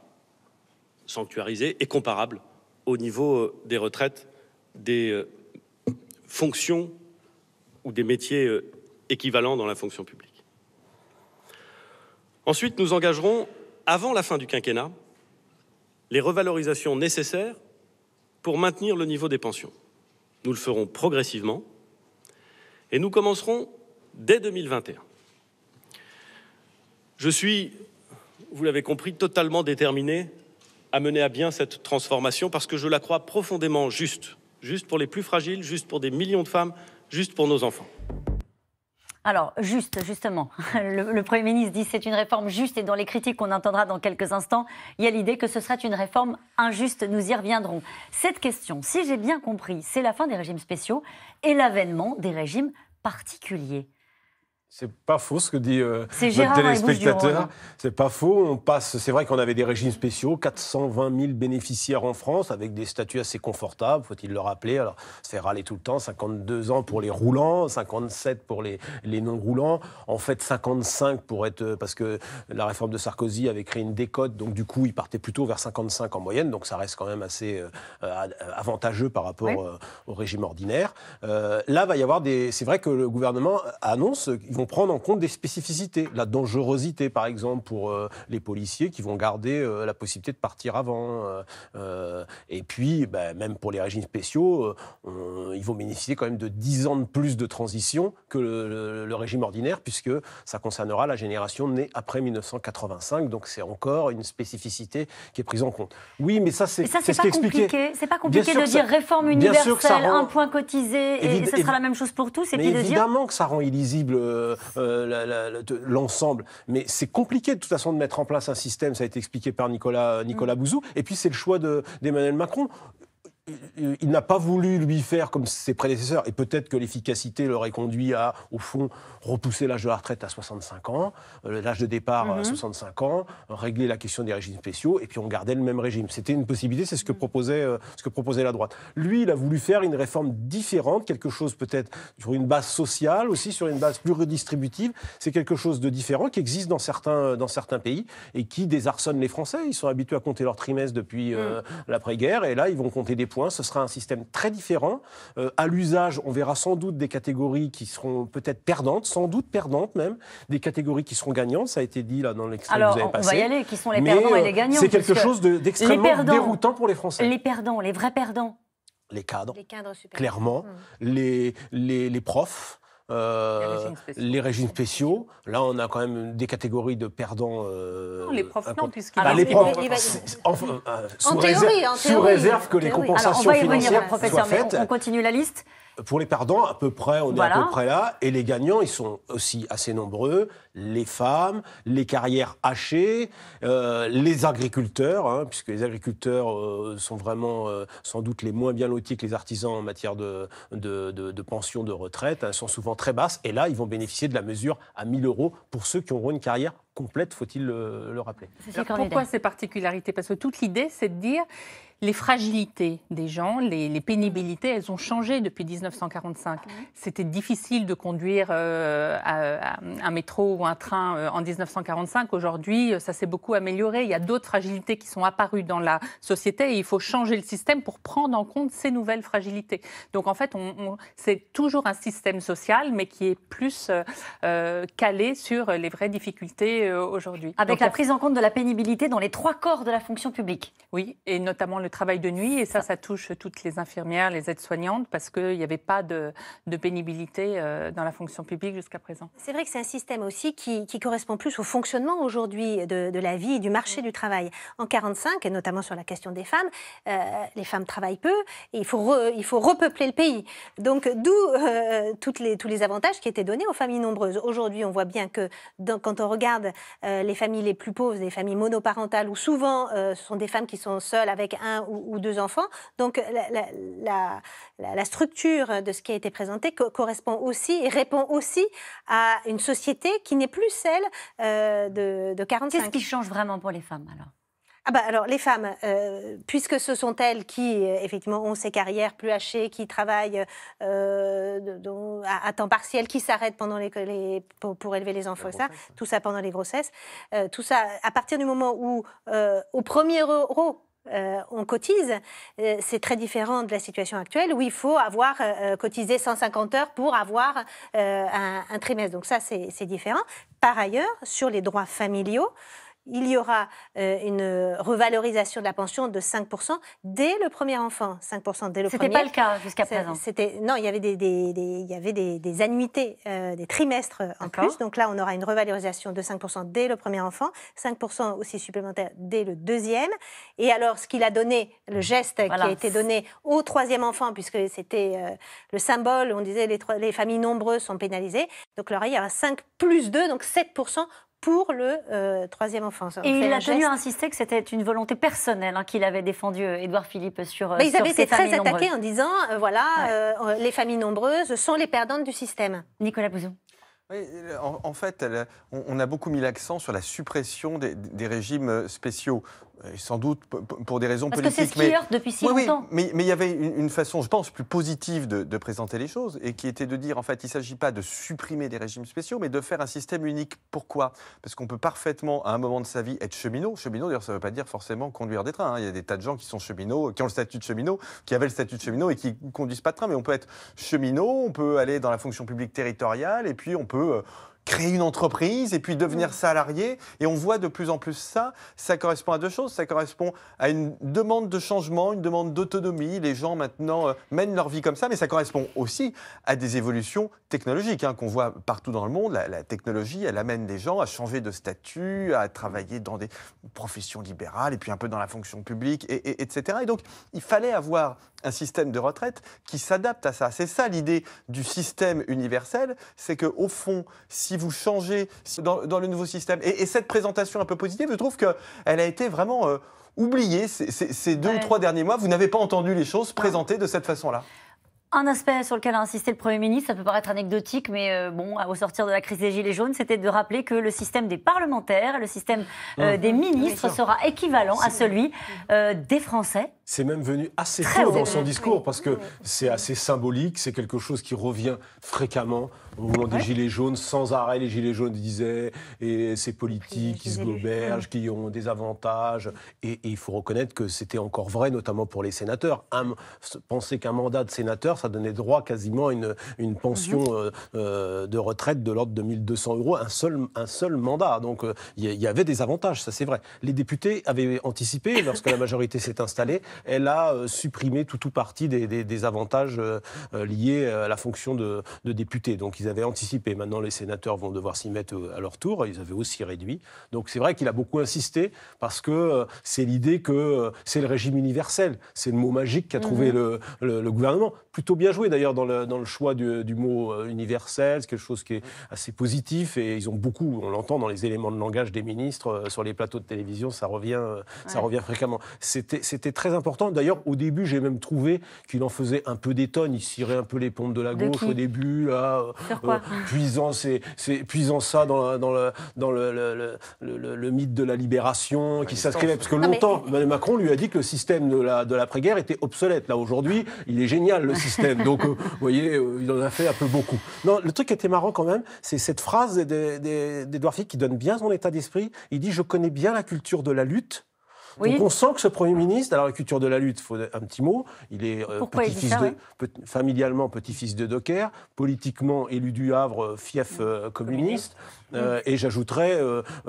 sanctuarisé et comparable au niveau euh, des retraites des euh, fonctions ou des métiers euh, équivalents dans la fonction publique. Ensuite, nous engagerons, avant la fin du quinquennat, les revalorisations nécessaires pour maintenir le niveau des pensions. Nous le ferons progressivement et nous commencerons dès 2021. Je suis, vous l'avez compris, totalement déterminé à mener à bien cette transformation parce que je la crois profondément juste. Juste pour les plus fragiles, juste pour des millions de femmes, juste pour nos enfants. Alors, juste, justement, le, Premier ministre dit c'est une réforme juste et dans les critiques qu'on entendra dans quelques instants, il y a l'idée que ce serait une réforme injuste. Nous y reviendrons. Cette question, si j'ai bien compris, c'est la fin des régimes spéciaux et l'avènement des régimes particuliers. C'est pas faux ce que dit le euh, téléspectateur. Hein. C'est pas faux. On passe. C'est vrai qu'on avait des régimes spéciaux, 420 000 bénéficiaires en France, avec des statuts assez confortables. Faut-il le rappeler Alors, se faire râler tout le temps. 52 ans pour les roulants, 57 pour les, les non roulants. En fait, 55 pour être euh, parce que la réforme de Sarkozy avait créé une décote, donc du coup, il partait plutôt vers 55 en moyenne. Donc, ça reste quand même assez euh, avantageux par rapport au régime ordinaire. là, va y avoir des. C'est vrai que le gouvernement annonce vont prendre en compte des spécificités, la dangerosité par exemple pour euh, les policiers qui vont garder euh, la possibilité de partir avant. Euh, et puis bah, même pour les régimes spéciaux, ils vont bénéficier quand même de 10 ans de plus de transition que le, régime ordinaire puisque ça concernera la génération née après 1985. Donc c'est encore une spécificité qui est prise en compte. Oui, mais ça c'est ce compliqué. C'est pas compliqué de dire réforme universelle, un point cotisé et, ça ce sera la même chose pour tous. Et mais évidemment que ça rend illisible euh, euh, l'ensemble. Mais c'est compliqué de toute façon de mettre en place un système, ça a été expliqué par Nicolas, euh, Nicolas mm. Bouzou. Et puis c'est le choix d'Emmanuel Macron. Euh, il n'a pas voulu lui faire comme ses prédécesseurs, et peut-être que l'efficacité l'aurait conduit à, au fond, repousser l'âge de la retraite à 65 ans, euh, l'âge de départ à 65 mhm. ans, régler la question des régimes spéciaux, et puis on gardait le même régime. C'était une possibilité, c'est ce que mhm. proposait, euh, ce que proposait la droite. Lui, il a voulu faire une réforme différente, quelque chose peut-être sur une base sociale aussi, sur une base plus redistributive. C'est quelque chose de différent qui existe dans certains, dans certains pays et qui désarçonne les Français. Ils sont habitués à compter leur trimestre depuis mhm. l'après-guerre, et là, ils vont compter des points ce sera un système très différent. Euh, à l'usage, on verra sans doute des catégories qui seront peut-être perdantes, sans doute perdantes même, des catégories qui seront gagnantes. Ça a été dit là dans l'extrait que vous avez passé. On va y aller, qui sont les perdants et les euh, gagnants. C'est quelque chose d'extrêmement déroutant pour les Français. Les perdants, les vrais perdants les cadres, les cadres clairement, hmm. les, les, profs, euh, les régimes spéciaux. Là, on a quand même des catégories de perdants. Euh, les profs, non, puisqu'ils bah, euh, En, théorie, réserve, en sous réserve que les compensations financières on va y revenir, soient faites. on continue la liste. Pour les perdants, à peu près, on est à peu près là. Et les gagnants, ils sont aussi assez nombreux. Les femmes, les carrières hachées, euh, les agriculteurs, hein, puisque les agriculteurs euh, sont vraiment euh, sans doute les moins bien lotis que les artisans en matière de, de, de, pension, de retraite. Hein, sont souvent très basses. Et là, ils vont bénéficier de la mesure à 1000 euros pour ceux qui auront une carrière complète, faut-il le, rappeler. pourquoi ces particularités Parce que toute l'idée, c'est de dire les fragilités des gens, les, pénibilités, elles ont changé depuis 1945. C'était difficile de conduire euh, un métro ou un train euh, en 1945. Aujourd'hui, euh, ça s'est beaucoup amélioré. Il y a d'autres fragilités qui sont apparues dans la société et il faut changer le système pour prendre en compte ces nouvelles fragilités. Donc en fait, c'est toujours un système social, mais qui est plus calé sur les vraies difficultés aujourd'hui. Avec la prise en compte de la pénibilité dans les trois corps de la fonction publique. Oui, et notamment le travail de nuit. Et ça, ça touche toutes les infirmières, les aides-soignantes, parce qu'il n'y avait pas de, de pénibilité euh, dans la fonction publique jusqu'à présent. C'est vrai que c'est un système aussi qui, qui, correspond plus au fonctionnement aujourd'hui de, de, la vie et du marché du travail. En 45, et notamment sur la question des femmes, euh, les femmes travaillent peu et il faut, il faut repeupler le pays. Donc, d'où euh, les, tous les avantages qui étaient donnés aux familles nombreuses. Aujourd'hui, on voit bien que quand on regarde les familles les plus pauvres, les familles monoparentales, où souvent ce sont des femmes qui sont seules avec un ou, deux enfants. Donc la, structure de ce qui a été présenté correspond aussi et répond aussi à une société qui n'est plus celle euh, de, de 45. Qu'est-ce qui change vraiment pour les femmes alors ah bah alors les femmes, euh, puisque ce sont elles qui euh, effectivement ont ces carrières plus hachées, qui travaillent à, temps partiel, qui s'arrêtent pendant les, pour, élever les enfants, ça, tout ça pendant les grossesses, tout ça à partir du moment où au premier euro euh, on cotise. Euh, c'est très différent de la situation actuelle où il faut avoir euh, cotisé 150 heures pour avoir un, trimestre. Donc ça, c'est différent. Par ailleurs, sur les droits familiaux, il y aura euh, une revalorisation de la pension de 5% dès le premier enfant. 5% dès le premier. C'était pas le cas jusqu'à présent. non, il y avait des, annuités, euh, des trimestres en plus. Donc là, on aura une revalorisation de 5% dès le premier enfant, 5% aussi supplémentaire dès le deuxième. Et alors, ce qu'il a donné, le geste qui a été donné au troisième enfant, puisque c'était euh, le symbole, on disait les, les familles nombreuses sont pénalisées. Donc là, il y aura 5 plus 2, donc 7% pour le euh, troisième enfant. Et il a tenu à insister que c'était une volonté personnelle hein, qu'il avait défendu Edouard euh, Philippe sur, euh, Mais ils avaient été très attaqués en disant voilà, les familles nombreuses sont les perdantes du système. Nicolas Bouzou. Oui, euh, en, fait, on, a beaucoup mis l'accent sur la suppression des, régimes euh, spéciaux. Sans doute pour des raisons politiques. Parce que c'est ce qui heurte depuis si longtemps. mais, il y avait une, façon, je pense, plus positive de, présenter les choses, et qui était de dire, en fait, il ne s'agit pas de supprimer des régimes spéciaux, mais de faire un système unique. Pourquoi Parce qu'on peut parfaitement, à un moment de sa vie, être cheminot. Cheminot, d'ailleurs, ça ne veut pas dire forcément conduire des trains. Hein. Il y a des tas de gens qui sont cheminots, qui ont le statut de cheminot, qui avaient le statut de cheminot et qui ne conduisent pas de train. Mais on peut être cheminot, on peut aller dans la fonction publique territoriale, et puis on peut euh, créer une entreprise et puis devenir mm. salarié. Et on voit de plus en plus ça. Ça correspond à deux choses. Ça correspond à une demande de changement, une demande d'autonomie. Les gens maintenant euh, mènent leur vie comme ça, mais ça correspond aussi à des évolutions technologiques hein, qu'on voit partout dans le monde. La, technologie, elle amène des gens à changer de statut, à travailler dans des professions libérales et puis un peu dans la fonction publique, etc. Et donc, il fallait avoir un système de retraite qui s'adapte à ça. C'est ça l'idée du système universel, c'est que au fond, si vous changez dans, le nouveau système, et, cette présentation un peu positive, je trouve qu'elle a été vraiment euh, oubliée ces, deux ou trois derniers mois. Vous n'avez pas entendu les choses présentées de cette façon-là. Un aspect sur lequel a insisté le Premier ministre, ça peut paraître anecdotique, mais euh, bon, au sortir de la crise des Gilets jaunes, c'était de rappeler que le système des parlementaires, le système euh, ah. des ministres sera équivalent à celui euh, des Français. C'est même venu assez tôt dans son discours, parce que c'est assez symbolique, c'est quelque chose qui revient fréquemment au moment des Gilets jaunes, sans arrêt, les Gilets jaunes disaient, et ces politiques qui se gobergent, qui ont des avantages. Et, il faut reconnaître que c'était encore vrai, notamment pour les sénateurs. penser qu'un mandat de sénateur, ça donnait droit quasiment à une, pension mhm. euh, euh, de retraite de l'ordre de 1200 euros, un seul, un seul mandat. Donc il euh, y, avait des avantages, ça c'est vrai. Les députés avaient anticipé, lorsque la majorité s'est installée, elle a supprimé tout ou partie des, avantages liés à la fonction de, de député. Donc ils avaient anticipé. Maintenant, les sénateurs vont devoir s'y mettre à leur tour. Ils avaient aussi réduit. Donc c'est vrai qu'il a beaucoup insisté parce que c'est l'idée que c'est le régime universel. C'est le mot magique qu'a mhm. trouvé le, le gouvernement bien joué d'ailleurs dans le, choix du, mot euh, universel, c'est quelque chose qui est mm. assez positif et ils ont beaucoup, on l'entend dans les éléments de langage des ministres euh, sur les plateaux de télévision, ça revient, euh, ça revient fréquemment. C'était très important. D'ailleurs, au début, j'ai même trouvé qu'il en faisait un peu des tonnes. Il cirait un peu les pompes de la gauche au début, puisant, c'est, puisant, ça dans, le, dans le, le, mythe de la libération qui s'inscrivait. Parce que longtemps, Macron lui a dit que le système de l'après-guerre était obsolète. Là, aujourd'hui, il est génial, le système. Donc, euh, vous voyez, euh, il en a fait un peu beaucoup. Non, le truc qui était marrant quand même, c'est cette phrase d'Edouard Fick qui donne bien son état d'esprit. Il dit Je connais bien la culture de la lutte. Donc on sent que ce Premier ministre, alors la culture de la lutte, faut un petit mot, il est euh, petit-fils de, familialement petit-fils de Docker, politiquement élu du Havre, fief communiste, et j'ajouterais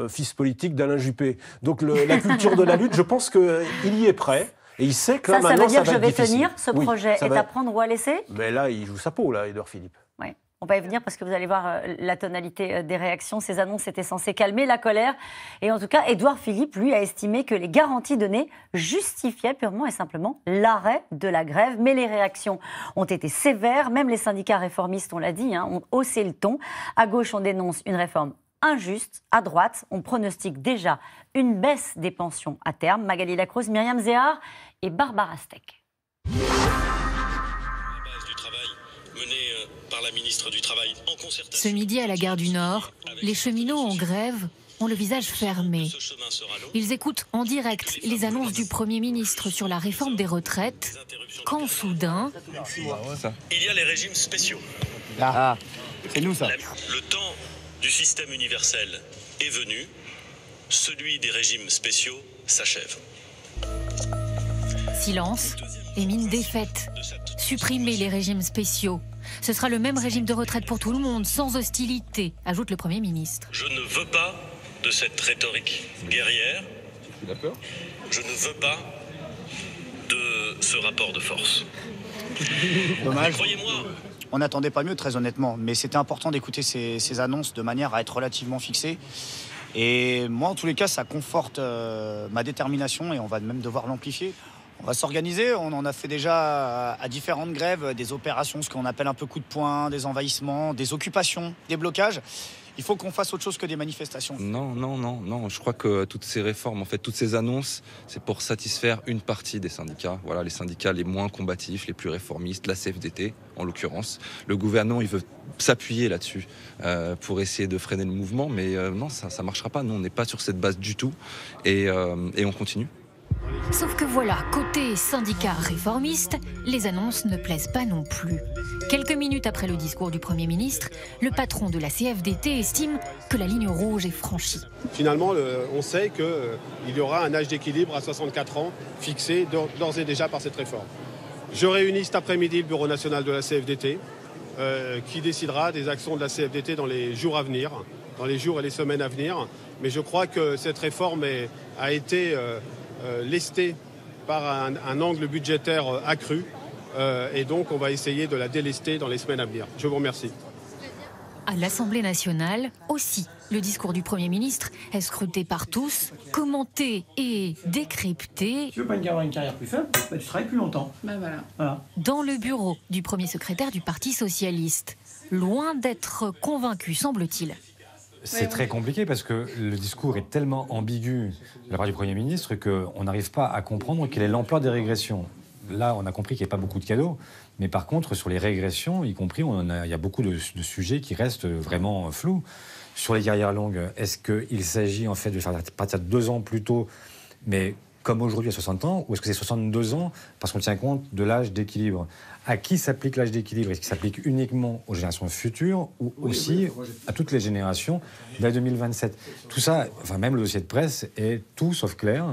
fils politique d'Alain Juppé. Donc la culture de la lutte, je pense qu'il y est prêt. Et il sait que ça, ça veut dire que je vais tenir ce projet est à prendre ou à laisser Mais là, il joue sa peau, là, Edouard Philippe. Oui. On va y venir parce que vous allez voir euh, la tonalité euh, des réactions. Ces annonces étaient censées calmer la colère. Et en tout cas, Édouard Philippe, lui, a estimé que les garanties données justifiaient purement et simplement l'arrêt de la grève. Mais les réactions ont été sévères. Même les syndicats réformistes, on l'a dit, hein, ont haussé le ton. À gauche, on dénonce une réforme injuste à droite. On pronostique déjà une baisse des pensions à terme. Magali Lacrosse, Myriam Zéhar et Barbara Steck. Ce midi à la gare du Nord, les cheminots en grève ont le visage fermé. Ils écoutent en direct les annonces du Premier ministre sur la réforme des retraites, quand soudain... Ah Il y a les régimes spéciaux. Ah, c'est nous ça. Le temps du système universel est venu, celui des régimes spéciaux s'achève. Silence et mine défaite. Supprimer les régimes spéciaux. Ce sera le même régime de retraite pour tout le monde, sans hostilité, ajoute le Premier ministre. Je ne veux pas de cette rhétorique guerrière. Je ne veux pas de ce rapport de force. Dommage. Croyez-moi, on n'attendait pas mieux, très honnêtement, mais c'était important d'écouter ces, annonces de manière à être relativement fixé. Et moi, en tous les cas, ça conforte euh, ma détermination et on va même devoir l'amplifier. On va s'organiser, on en a fait déjà à différentes grèves, des opérations, ce qu'on appelle un peu coup de poing, des envahissements, des occupations, des blocages. Il faut qu'on fasse autre chose que des manifestations. Non, non, non, non. Je crois que toutes ces réformes, en fait, toutes ces annonces, c'est pour satisfaire une partie des syndicats. Voilà, les syndicats les moins combatifs, les plus réformistes, la CFDT en l'occurrence. Le gouvernement, il veut s'appuyer là-dessus euh, pour essayer de freiner le mouvement, mais euh, non, ça ne marchera pas. Nous, on n'est pas sur cette base du tout et euh, on continue. Sauf que voilà, côté syndicat réformiste, les annonces ne plaisent pas non plus. Quelques minutes après le discours du Premier ministre, le patron de la CFDT estime que la ligne rouge est franchie. Finalement, on sait qu'il euh, y aura un âge d'équilibre à 64 ans fixé d'ores et déjà par cette réforme. Je réunis cet après-midi le Bureau national de la CFDT, euh, qui décidera des actions de la CFDT dans les jours à venir, dans les jours et les semaines à venir. Mais je crois que cette réforme a été euh, euh, lestée par un, angle budgétaire euh, accru. Euh, et donc, on va essayer de la délester dans les semaines à venir. Je vous remercie. À l'Assemblée nationale aussi, le discours du Premier ministre est scruté par tous, commenté et décrypté. Tu veux pas avoir une carrière plus faible bah, Tu travailles plus longtemps. Bah, dans le bureau du premier secrétaire du Parti socialiste, loin d'être convaincu, semble-t-il. C'est très compliqué parce que le discours est tellement ambigu de la part du Premier ministre qu'on n'arrive pas à comprendre quelle est l'ampleur des régressions. Là, on a compris qu'il n'y a pas beaucoup de cadeaux, mais par contre, sur les régressions, y compris, il y a beaucoup de, sujets qui restent vraiment flous. Sur les carrières longues, est-ce qu'il s'agit en fait de faire partir de deux ans plus tôt, mais comme aujourd'hui à 60 ans, ou est-ce que c'est 62 ans parce qu'on tient compte de l'âge d'équilibre à qui s'applique l'âge d'équilibre Est-ce qu'il s'applique uniquement aux générations futures ou aussi à toutes les générations dès 2027 Tout ça, enfin même le dossier de presse est tout sauf clair.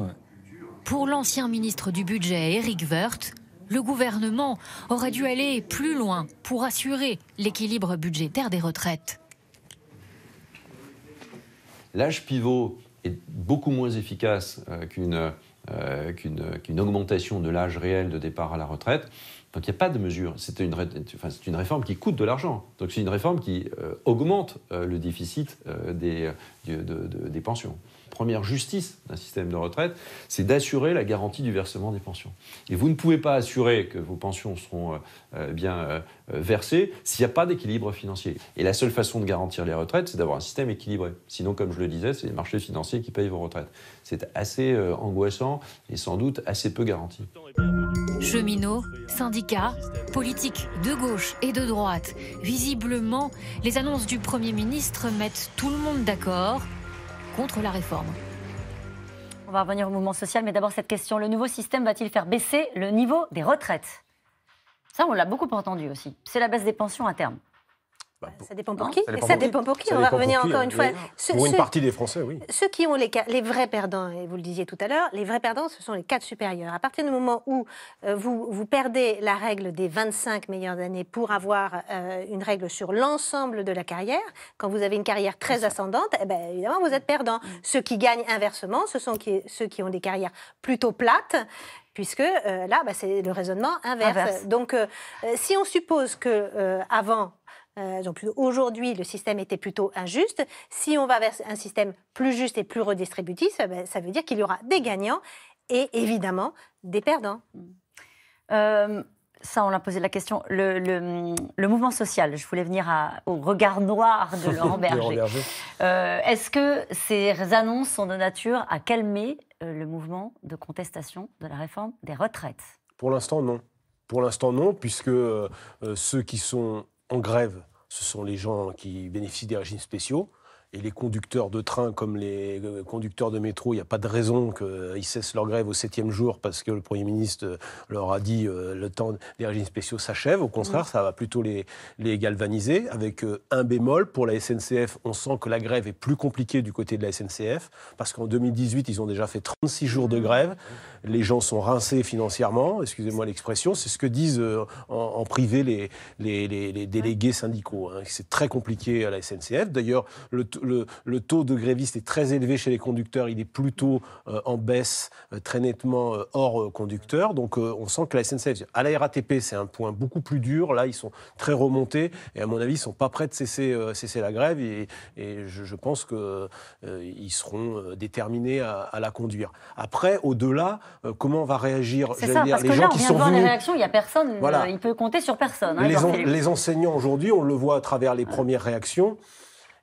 Pour l'ancien ministre du Budget, Eric Wirth le gouvernement aurait dû aller plus loin pour assurer l'équilibre budgétaire des retraites. L'âge pivot est beaucoup moins efficace euh, euh, qu'une augmentation de l'âge réel de départ à la retraite. Donc il n'y a pas de mesure. C'est une, réforme qui coûte de l'argent. Donc c'est une réforme qui euh, augmente euh, le déficit euh, des pensions première justice d'un système de retraite, c'est d'assurer la garantie du versement des pensions. Et vous ne pouvez pas assurer que vos pensions seront euh, euh, bien euh, versées s'il n'y a pas d'équilibre financier. Et la seule façon de garantir les retraites, c'est d'avoir un système équilibré. Sinon, comme je le disais, c'est les marchés financiers qui payent vos retraites. C'est assez angoissant et sans doute assez peu garanti. Cheminots, syndicats, politiques de gauche et de droite. Visiblement, les annonces du Premier ministre mettent tout le monde d'accord contre la réforme. On va revenir au mouvement social, mais d'abord cette question. Le nouveau système va-t-il faire baisser le niveau des retraites Ça, on l'a beaucoup entendu aussi. C'est la baisse des pensions à terme. Ça dépend pour qui. Ça dépend, pour qui. On va revenir encore hein, une fois. pour une partie des Français, oui. Ceux qui ont les, les vrais perdants, et vous le disiez tout à l'heure, les vrais perdants, ce sont les quatre supérieurs. À partir du moment où euh, vous, vous perdez la règle des 25 meilleures années pour avoir euh, une règle sur l'ensemble de la carrière, quand vous avez une carrière très ascendante, eh ben, évidemment, vous êtes perdant. Mm. Ceux qui gagnent inversement, ce sont qui, ceux qui ont des carrières plutôt plates puisque euh, là, bah, c'est le raisonnement inverse. Donc, si on suppose que avant euh, aujourd'hui, le système était plutôt injuste. Si on va vers un système plus juste et plus redistributif, eh ben, ça, veut dire qu'il y aura des gagnants et évidemment des perdants. Mm. Euh, ça, on l'a posé la question. Le, mouvement social, je voulais venir à, au regard noir de Laurent Berger. Euh, est-ce que ces annonces sont de nature à calmer le mouvement de contestation de la réforme des retraites Pour l'instant, non. Pour l'instant, non, puisque ceux qui sont en grève, ce sont les gens qui bénéficient des régimes spéciaux les conducteurs de train comme les euh, conducteurs de métro, il n'y a pas de raison qu'ils cessent leur grève au septième jour parce que le Premier ministre euh, leur a dit euh, le temps des régimes spéciaux s'achève. Au contraire, ça va plutôt les, galvaniser avec un bémol. Pour la SNCF, on sent que la grève est plus compliquée du côté de la SNCF parce qu'en 2018, ils ont déjà fait 36 jours de grève. Les gens sont rincés financièrement, excusez-moi l'expression. C'est ce que disent en, privé les, les, délégués syndicaux. Hein. C'est très compliqué à la SNCF. D'ailleurs, le, le, taux de grévistes est très élevé chez les conducteurs, il est plutôt euh, en baisse euh, très nettement euh, hors conducteur. Donc on sent que la SNCF, à la RATP, c'est un point beaucoup plus dur. Là, ils sont très remontés et à mon avis, ils ne sont pas prêts de cesser, cesser la grève et, je, pense qu'ils seront déterminés à, la conduire. Après, au-delà, comment va réagir ça, les gens là, on vient qui de voir les réactions, il n'y a personne, voilà. il peut compter sur personne. Hein, les, les enseignants aujourd'hui, on le voit à travers les premières réactions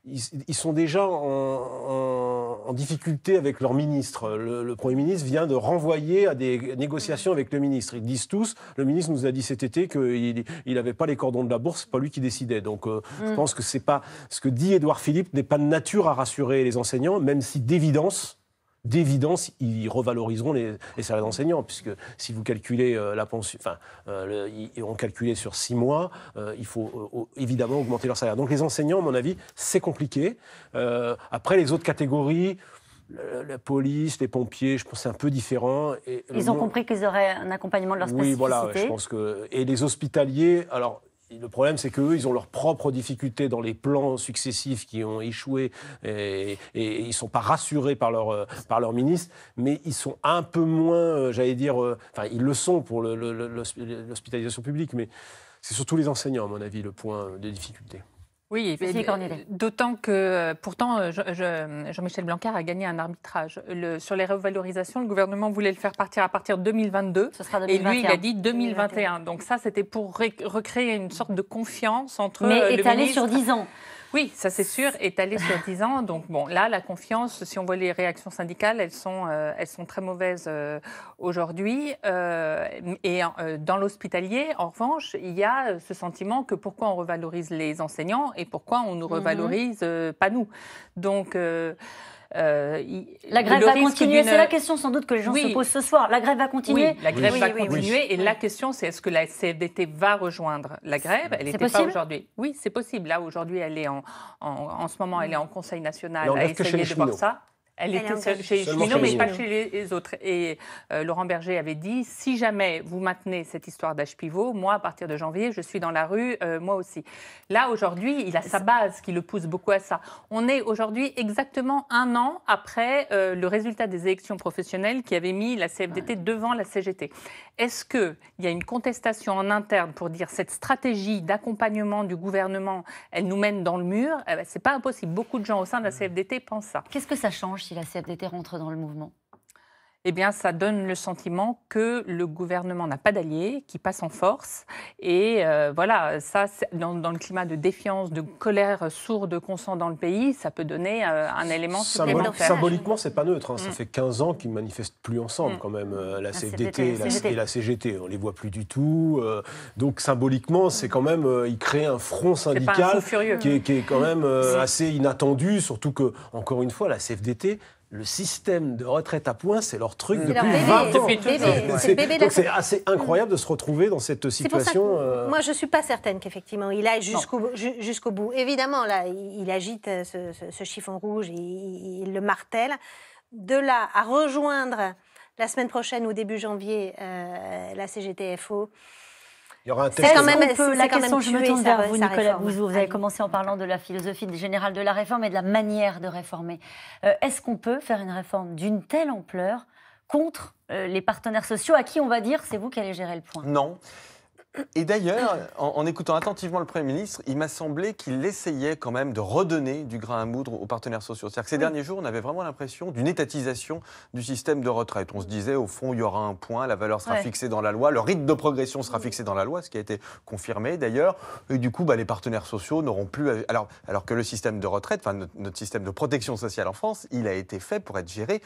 ils, sont déjà en, difficulté avec leur ministre. Le, Premier ministre vient de renvoyer à des négociations avec le ministre. Ils disent tous, le ministre nous a dit cet été qu'il n'avait pas les cordons de la bourse, pas lui qui décidait. Donc euh, je mm. pense que c'est pas ce que dit Édouard Philippe n'est pas de nature à rassurer les enseignants, même si d'évidence d'évidence, ils revaloriseront les, salaires d'enseignants, puisque si vous calculez euh, la pension, enfin, euh, ils ont calculé sur six mois, euh, il faut évidemment augmenter leur salaire. Donc les enseignants, à mon avis, c'est compliqué. après, les autres catégories, la police, les pompiers, je pense que c'est un peu différent. Et ils ont compris qu'ils auraient un accompagnement de leur spécificité. Oui, voilà, je pense que... Et les hospitaliers, alors le problème, c'est qu'eux, ils ont leurs propres difficultés dans les plans successifs qui ont échoué et, ils ne sont pas rassurés par leur, euh, par leur ministre, mais ils sont un peu moins, euh, j'allais dire, euh, enfin, ils le sont pour l'hospitalisation publique, mais c'est surtout les enseignants, à mon avis, le point de difficulté. Oui, euh, d'autant que euh, pourtant euh, Jean-Michel Blanquer a gagné un arbitrage. sur les revalorisations, le gouvernement voulait le faire partir à partir de 2022. Et lui, il a dit 2021. Donc ça, c'était pour recréer une sorte de confiance entre. Mais étalé sur 10 ans. Oui, ça c'est sûr, étalé sur 10 ans. Donc bon, là, la confiance, si on voit les réactions syndicales, elles sont, euh, elles sont très mauvaises euh, aujourd'hui. Euh, et dans l'hospitalier, en revanche, il y a ce sentiment que pourquoi on revalorise les enseignants et pourquoi on ne mhm. revalorise pas nous. Donc euh, la grève va continuer, c'est la question sans doute que les gens se posent ce soir. La grève va continuer la grève va continuer et la question c'est est-ce que la CFDT va rejoindre la grève Elle n'était pas aujourd'hui. Oui, c'est possible. Là aujourd'hui, elle est en, en, ce moment, elle est en Conseil national. à essayer de voir ça. Elle, était chez les mais pas chez les, autres. Et euh, Laurent Berger avait dit si jamais vous maintenez cette histoire d'âge pivot, moi, à partir de janvier, je suis dans la rue, euh, moi aussi. Là, aujourd'hui, il a sa base qui le pousse beaucoup à ça. On est aujourd'hui exactement un an après euh, le résultat des élections professionnelles qui avait mis la CFDT devant la CGT. Est-ce qu'il y a une contestation en interne pour dire cette stratégie d'accompagnement du gouvernement, elle nous mène dans le mur eh n'est ben, C'est pas impossible. Beaucoup de gens au sein de la mmh. CFDT pensent ça. Qu'est-ce que ça change si la CFDT rentre dans le mouvement eh bien, ça donne le sentiment que le gouvernement n'a pas d'alliés, qui passe en force. Et euh, voilà, ça, dans, le climat de défiance, de colère sourde qu'on sent dans le pays, ça peut donner euh, un élément Symbolique, Symboliquement, c'est pas neutre. Hein. Ça mm. fait 15 ans qu'ils ne manifestent plus ensemble, mm. quand même, euh, la CFDT, et la CGT. On les voit plus du tout. donc, symboliquement, c'est quand même, ils créent un front syndical qui, qui, est, quand même assez inattendu, surtout que, encore une fois, la CFDT le système de retraite à points, c'est leur truc depuis 20 ans. C'est c'est assez incroyable de se retrouver dans cette situation. Euh, moi, je ne suis pas certaine qu'effectivement, il aille jusqu'au bout. Évidemment, là, il agite euh, ce, chiffon rouge, il, le martèle. De là à rejoindre la semaine prochaine, ou début janvier, euh, la CGTFO, il y aura un C'est quand même la question, je me tourne vers vous, Nicolas Bouzou. Vous avez commencé en parlant de la philosophie générale de la réforme et de la manière de réformer. Euh, est-ce qu'on peut faire une réforme d'une telle ampleur contre euh, les partenaires sociaux à qui on va dire c'est vous qui allez gérer le point Non. Et d'ailleurs, en, écoutant attentivement le Premier ministre, il m'a semblé qu'il essayait quand même de redonner du grain à moudre aux partenaires sociaux. C'est-à-dire que ces derniers jours, on avait vraiment l'impression d'une étatisation du système de retraite. On se disait, au fond, il y aura un point, la valeur sera fixée dans la loi, le rythme de progression sera mm. fixé dans la loi, ce qui a été confirmé d'ailleurs. Et du coup, bah, les partenaires sociaux n'auront plus. Alors, que le système de retraite, enfin, notre, notre système de protection sociale en France, il a été fait pour être géré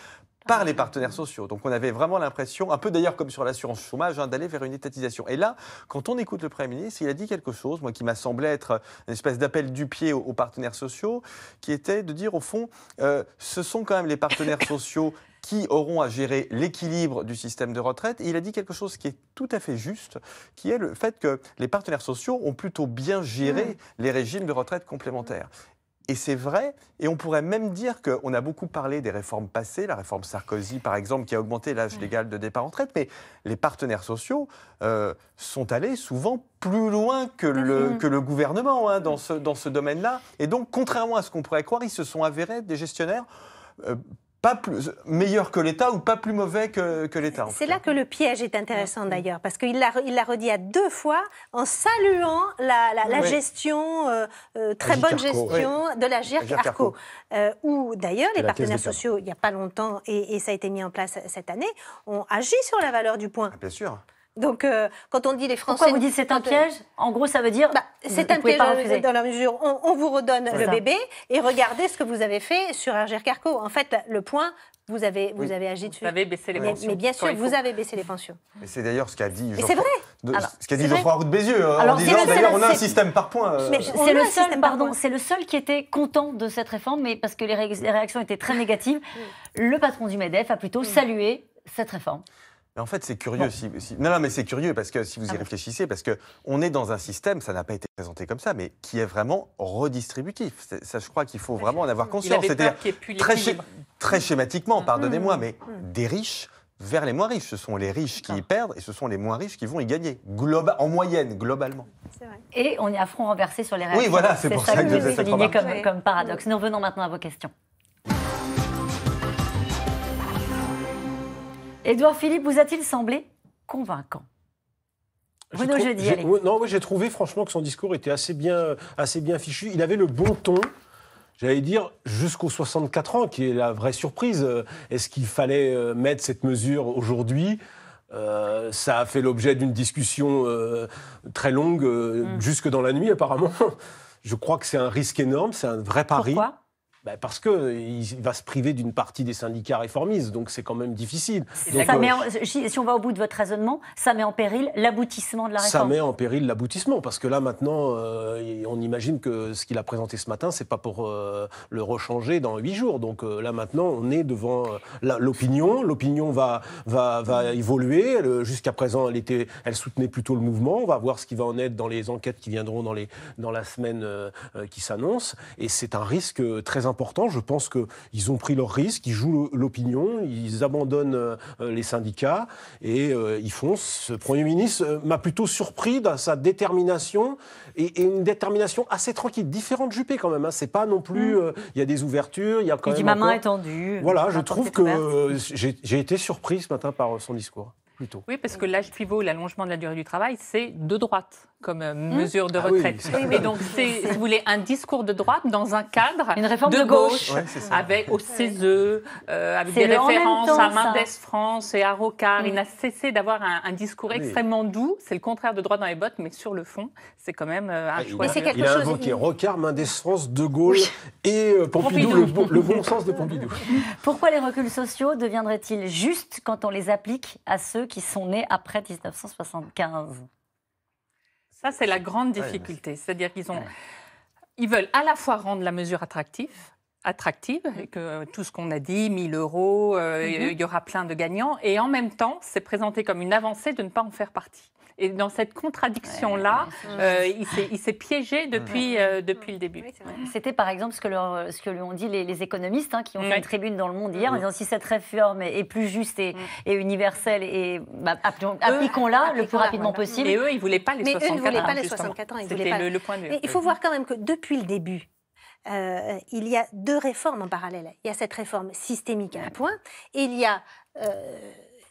par les partenaires sociaux. Donc on avait vraiment l'impression, un peu d'ailleurs comme sur l'assurance chômage, hein, d'aller vers une étatisation. Et là, quand on écoute le Premier ministre, il a dit quelque chose, moi qui m'a semblé être euh, une espèce d'appel du pied aux, partenaires sociaux, qui était de dire au fond, euh, ce sont quand même les partenaires sociaux qui auront à gérer l'équilibre du système de retraite. Et il a dit quelque chose qui est tout à fait juste, qui est le fait que les partenaires sociaux ont plutôt bien géré mmh. les régimes de retraite complémentaires. Et c'est vrai, et on pourrait même dire qu'on a beaucoup parlé des réformes passées, la réforme Sarkozy par exemple, qui a augmenté l'âge légal de départ en retraite, mais les partenaires sociaux euh, sont allés souvent plus loin que le, que le gouvernement hein, dans ce, dans ce domaine-là. Et donc, contrairement à ce qu'on pourrait croire, ils se sont avérés des gestionnaires euh, pas plus meilleur que l'État ou pas plus mauvais que, l'État. C'est là que le piège est intéressant d'ailleurs, parce qu'il l'a il redit à deux fois en saluant la, gestion, euh, euh, très bonne gestion de la GIRC Arco, euh, où d'ailleurs les partenaires sociaux, il n'y a pas longtemps, et, ça a été mis en place cette année, ont agi sur la valeur du point. Ah, bien sûr. Donc, euh, quand on dit les Français. Pourquoi vous dites c'est un piège En gros, ça veut dire. Bah, c'est un piège dans la mesure on, on vous redonne le bébé et regardez ce que vous avez fait sur RGR Carco. En fait, le point. Vous avez, vous avez agi dessus. Vous avez baissé les pensions. Mais, bien sûr, vous avez baissé les pensions. c'est d'ailleurs ce qu'a dit jean c'est vrai. ce qu'a dit de Bézieux. en disant d'ailleurs, on a un système par point. Euh. c'est le seul, c'est le seul qui était content de cette réforme, mais parce que les, réactions étaient très négatives. Le patron du Medef a plutôt salué cette réforme. En fait, c'est curieux. Si, non, non, mais c'est curieux parce que si vous ah y réfléchissez, parce que on est dans un système, ça n'a pas été présenté comme ça, mais qui est vraiment redistributif. ça, je crois qu'il faut vraiment en avoir conscience. C'est-à-dire très, très, mm. schématiquement, mm. pardonnez-moi, mm. mais des riches vers les moins riches. Ce sont les riches qui y perdent et ce sont les moins riches qui vont y gagner, en moyenne, globalement. Vrai. Et on y a front renversé sur les réactions. Oui, voilà, c'est pour ça, que, je vous souligné comme, comme paradoxe. Nous revenons maintenant à vos questions. Edouard Philippe vous a-t-il semblé convaincant Non, j'ai trouvé franchement que son discours était assez bien, assez bien fichu. Il avait le bon ton j'allais dire, jusqu'aux 64 ans, qui est la vraie surprise. Euh, est-ce qu'il fallait euh, mettre cette mesure aujourd'hui euh, ça a fait l'objet d'une discussion très longue, mm. jusque dans la nuit apparemment. Je crois que c'est un risque énorme, c'est un vrai pari. Pourquoi bah, parce qu'il va se priver d'une partie des syndicats réformistes, donc c'est quand même difficile. Euh, euh, si on va au bout de votre raisonnement, ça met en péril l'aboutissement de la réforme. Ça met en péril l'aboutissement, parce que là maintenant, euh, on imagine que ce qu'il a présenté ce matin, c'est pas pour le rechanger dans huit jours. Donc là maintenant, on est devant l'opinion. L'opinion va, va, va évoluer. Jusqu'à présent, elle, était, elle soutenait plutôt le mouvement. On va voir ce qui va en être dans les enquêtes qui viendront dans, les, dans la semaine qui s'annonce. Et c'est un risque très important je pense qu'ils ont pris leur risque, ils jouent l'opinion, ils abandonnent euh, les syndicats et euh, ils foncent. Ce Premier ministre euh, m'a plutôt surpris dans sa détermination et, une détermination assez tranquille, différente de Juppé quand même. Hein. C'est pas non plus. Mm. Il y a des ouvertures, il y a quand même. Il dit main est tendue. Voilà, je trouve que j'ai été surpris ce matin par son discours plutôt. Oui, parce que l'âge pivot, l'allongement de la durée du travail, c'est de droite comme euh, mmh. mesure de ah retraite. oui, et donc, c'est, vous voulez, un discours de droite dans un cadre Une réforme de, gauche, avec au CESE, euh, avec des références à Mendes France et à Rocard. Il mmh. n'a cessé d'avoir un, discours extrêmement doux. C'est le contraire de droite dans les bottes, mais sur le fond, c'est quand même euh, un ah, choix. Il, a invoqué Rocard, Mendes France, De Gaulle et Pompidou, Le, bon, le, bon sens de Pompidou. Pourquoi les reculs sociaux deviendraient-ils justes quand on les applique à ceux qui sont nés après 1975. Ça, c'est la grande ah difficulté. C'est-à-dire qu'ils ont, ils veulent à la fois rendre la mesure attractive, attractive, et que tout ce qu'on a dit, 1000 euros, euh, mm-hmm. il y aura plein de gagnants, et en même temps, c'est présenté comme une avancée de ne pas en faire partie. Et dans cette contradiction-là, euh, il s'est piégé depuis, euh, depuis le début. C'était par exemple ce que, ce que lui ont dit les, économistes hein, qui ont fait une tribune dans le monde hier en disant si cette réforme est, plus juste et, universelle, et bah, appliquons-la le plus rapidement possible. Et eux, ils ne voulaient pas les 64 ans. Mais voulaient pas les ans. C'était le, point de... vue. il faut voir quand même que depuis le début, euh, il y a deux réformes en parallèle. Il y a cette réforme systémique à un point, et il y a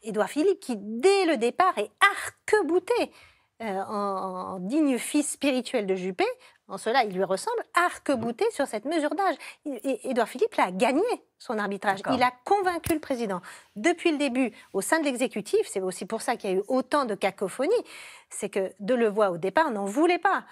Édouard Philippe qui, dès le départ, est arquebouté, euh, en, digne fils spirituel de Juppé. En cela, il lui ressemble arquebouté mhm. sur cette mesure d'âge. Édouard Philippe a gagné son arbitrage. Il a convaincu le président. Depuis le début, au sein de l'exécutif, c'est aussi pour ça qu'il y a eu autant de cacophonie, c'est que de le voir au départ, n'en voulait pas.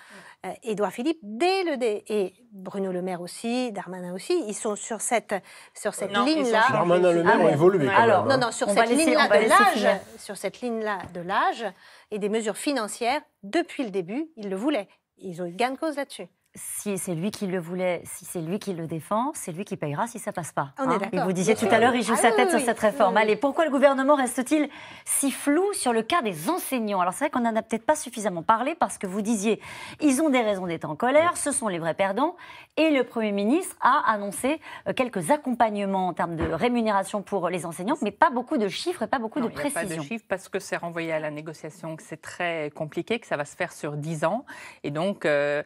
Euh, Édouard Philippe dès le dé et Bruno Le Maire aussi, Darmanin aussi, ils sont sur cette sur cette ligne là. Darmanin Le Maire ah ont évolué. Quand même, non hein. non sur cette ligne là de l'âge, sur cette ligne là de l'âge et des mesures financières depuis le début, ils le voulaient. Ils ont eu gain de cause là-dessus si c'est lui qui le voulait, si c'est lui qui le défend, c'est lui qui payera si ça passe pas. On hein. et vous disiez tout à l'heure, il joue ah sa tête sur cette réforme. Allez, pourquoi le gouvernement reste-t-il si flou sur le cas des enseignants Alors c'est vrai qu'on n'en a peut-être pas suffisamment parlé parce que vous disiez, ils ont des raisons d'être en colère, ce sont les vrais perdants, et le Premier ministre a annoncé euh, quelques accompagnements en termes de rémunération pour les enseignants, mais pas beaucoup de chiffres et pas beaucoup de précisions. Pas de chiffres parce que c'est renvoyé à la négociation, que c'est très compliqué, que ça va se faire sur 10 ans, et donc. Euh,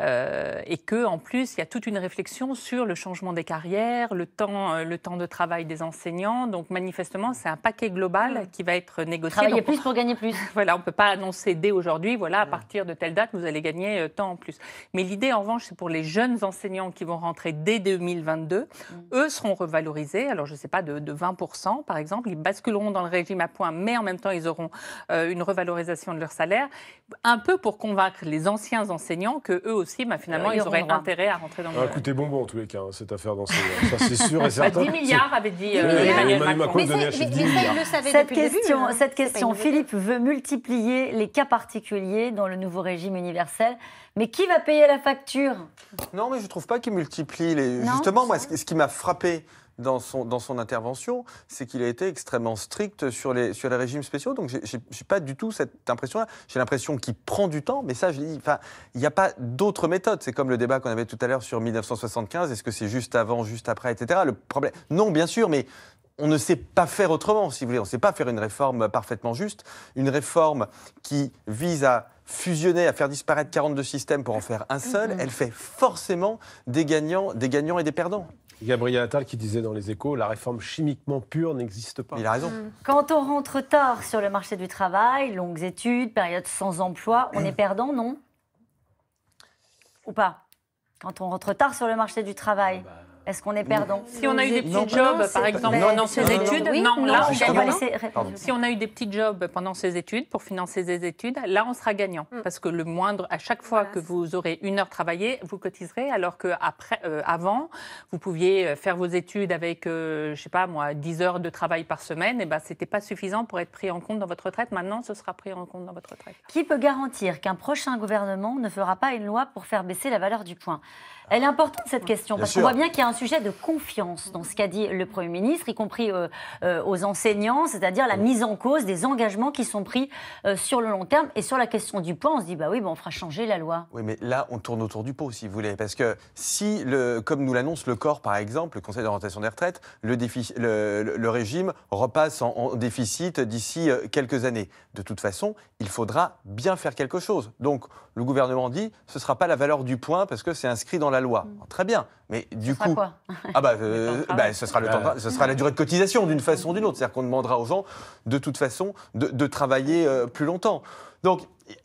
euh, euh, et que en plus, il y a toute une réflexion sur le changement des carrières, le temps, euh, le temps de travail des enseignants. Donc manifestement, c'est un paquet global mm. qui va être négocié. Travailler plus pour gagner plus. voilà, on ne peut pas annoncer dès aujourd'hui, voilà, à mm. partir de telle date, vous allez gagner euh, tant en plus. Mais l'idée, en revanche, c'est pour les jeunes enseignants qui vont rentrer dès 2022, mm. eux seront revalorisés. Alors je ne sais pas de, 20 par exemple, ils basculeront dans le régime à points, mais en même temps, ils auront une revalorisation de leur salaire, un peu pour convaincre les anciens enseignants que eux aussi, finalement, ils auraient intérêt à rentrer dans ah, le. Ah, écoutez, bonbon en tous les cas, hein, cette affaire dans Ça, c'est sûr et certain. 10 bah, milliards avait dit euh, Emmanuel Macron. Mais le cette question, hein. cette question Philippe veut multiplier les cas particuliers dans le nouveau régime universel. Mais qui va payer la facture Non, mais je ne trouve pas qu'il multiplie. Les... Justement, moi, ce qui m'a frappé dans son, intervention, c'est qu'il a été extrêmement strict sur les, sur les régimes spéciaux. Donc, je n'ai pas du tout cette impression-là. J'ai l'impression qu'il prend du temps, mais ça, je dis, il n'y a pas d'autre méthode. C'est comme le débat qu'on avait tout à l'heure sur 1975. Est-ce que c'est juste avant, juste après, etc. Le problème. Non, bien sûr, mais on ne sait pas faire autrement, si vous voulez. On ne sait pas faire une réforme parfaitement juste, une réforme qui vise à fusionner, à faire disparaître 42 systèmes pour en faire un seul. Mm-hmm. Elle fait forcément des gagnants, des gagnants et des perdants. Gabriel Attal qui disait dans les échos, la réforme chimiquement pure n'existe pas. Il a raison. Mm. Quand on rentre tard sur le marché du travail, longues études, période sans emploi, on est perdant, non Ou pas Quand on rentre tard sur le marché du travail ah bah, est-ce qu'on est perdant Si on a eu des petits jobs, par exemple, pendant ses études, non, là, Si on a eu des petits jobs pendant ses études, pour financer ses études, là, on sera gagnant. Mm. Parce que le moindre, à chaque fois que vous aurez une heure travaillée, vous cotiserez, alors qu'avant, euh, vous pouviez euh, faire vos études avec, euh, je sais pas moi, 10 heures de travail par semaine, et eh ben, c'était pas suffisant pour être pris en compte dans votre retraite. Maintenant, ce sera pris en compte dans votre retraite. Qui peut garantir qu'un prochain gouvernement ne fera pas une loi pour faire baisser la valeur du point elle est importante cette question, parce qu'on voit bien qu'il y a un sujet de confiance dans ce qu'a dit le Premier ministre, y compris euh, euh, aux enseignants, c'est-à-dire la mm. mise en cause des engagements qui sont pris euh, sur le long terme. Et sur la question du point. on se dit, bah oui, bon, on fera changer la loi. Oui, mais là, on tourne autour du pot, si vous voulez, parce que si, le, comme nous l'annonce le corps, par exemple, le Conseil d'orientation des retraites, le, régime repasse en, en déficit d'ici quelques années. De toute façon, il faudra bien faire quelque chose. Donc, le gouvernement dit, ce ne sera pas la valeur du point, parce que c'est inscrit dans la loi. Mm. Ah, très bien. Mais du coup. ah, bah, euh, bah ce, sera le temps, euh. ce sera la durée de cotisation d'une façon ou d'une autre. C'est-à-dire qu'on demandera aux gens, de toute façon, de, travailler euh, plus longtemps. Donc,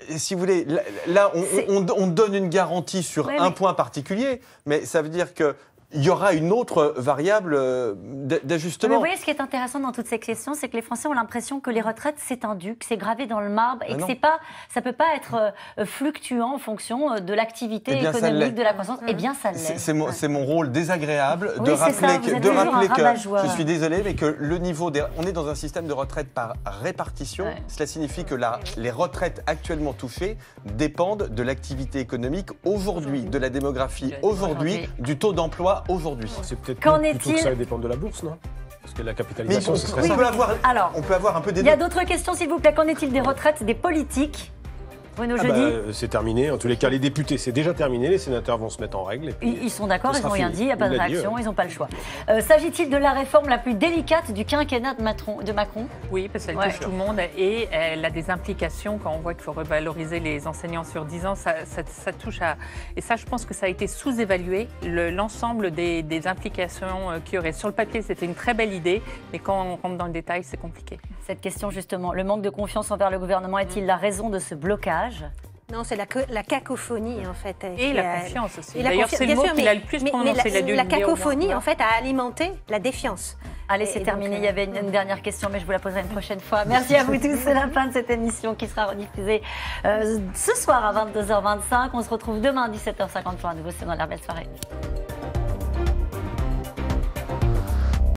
si vous voulez, là, on, donne une garantie sur un point particulier, mais ça veut dire que il y aura une autre variable euh, d'ajustement. Vous voyez, ce qui est intéressant dans toutes ces questions, c'est que les Français ont l'impression que les retraites, c'est que c'est gravé dans le marbre et que pas, ça ne peut pas être euh, fluctuant en fonction euh, de l'activité eh économique, de la croissance. Et eh bien, ça l'est. C'est mon, rôle désagréable de rappeler, que, de rappeler que, je suis désolé, mais que le niveau des, on est dans un système de retraite par répartition. Cela signifie que la, les retraites actuellement touchées dépendent de l'activité économique aujourd'hui, de la démographie aujourd'hui, du taux d'emploi aujourd'hui. C'est peut-être Qu'en plutôt est-il que ça dépend de la bourse, non parce que la capitalisation, ce serait ça. On avoir, on peut avoir un peu des. Il y a d'autres questions, s'il vous plaît. Qu'en est-il des retraites des politiques ah bah, euh, c'est terminé. En tous les cas, les députés, c'est déjà terminé. Les sénateurs vont se mettre en règle. ils, sont d'accord, ils n'ont rien dit, il n'y a pas de réaction, ils n'ont pas le choix. Euh, s'agit-il de la réforme la plus délicate du quinquennat de, de Macron Oui, parce qu'elle touche tout le monde et elle a des implications. Quand on voit qu'il faut revaloriser les enseignants sur 10 ans, ça, touche à. Et ça, je pense que ça a été sous-évalué, l'ensemble des, implications euh, qu'il y aurait. Sur le papier, c'était une très belle idée, mais quand on rentre dans le détail, c'est compliqué. Cette question justement, le manque de confiance envers le gouvernement est-il mm. la raison de ce blocage non, c'est la, cacophonie en fait. Euh, et la confiance aussi. D'ailleurs, c'est le mot qu'il a le plus prononcé. la, la, la cacophonie en fait a alimenté la défiance. Allez, c'est terminé. Il y euh, avait une, dernière question, mais je vous la poserai une prochaine fois. Mm. Merci à vous tous. C'est la fin de cette émission qui sera rediffusée euh, ce soir à 22h25. On se retrouve demain à 17h50 pour un nouveau C'est dans la belle soirée.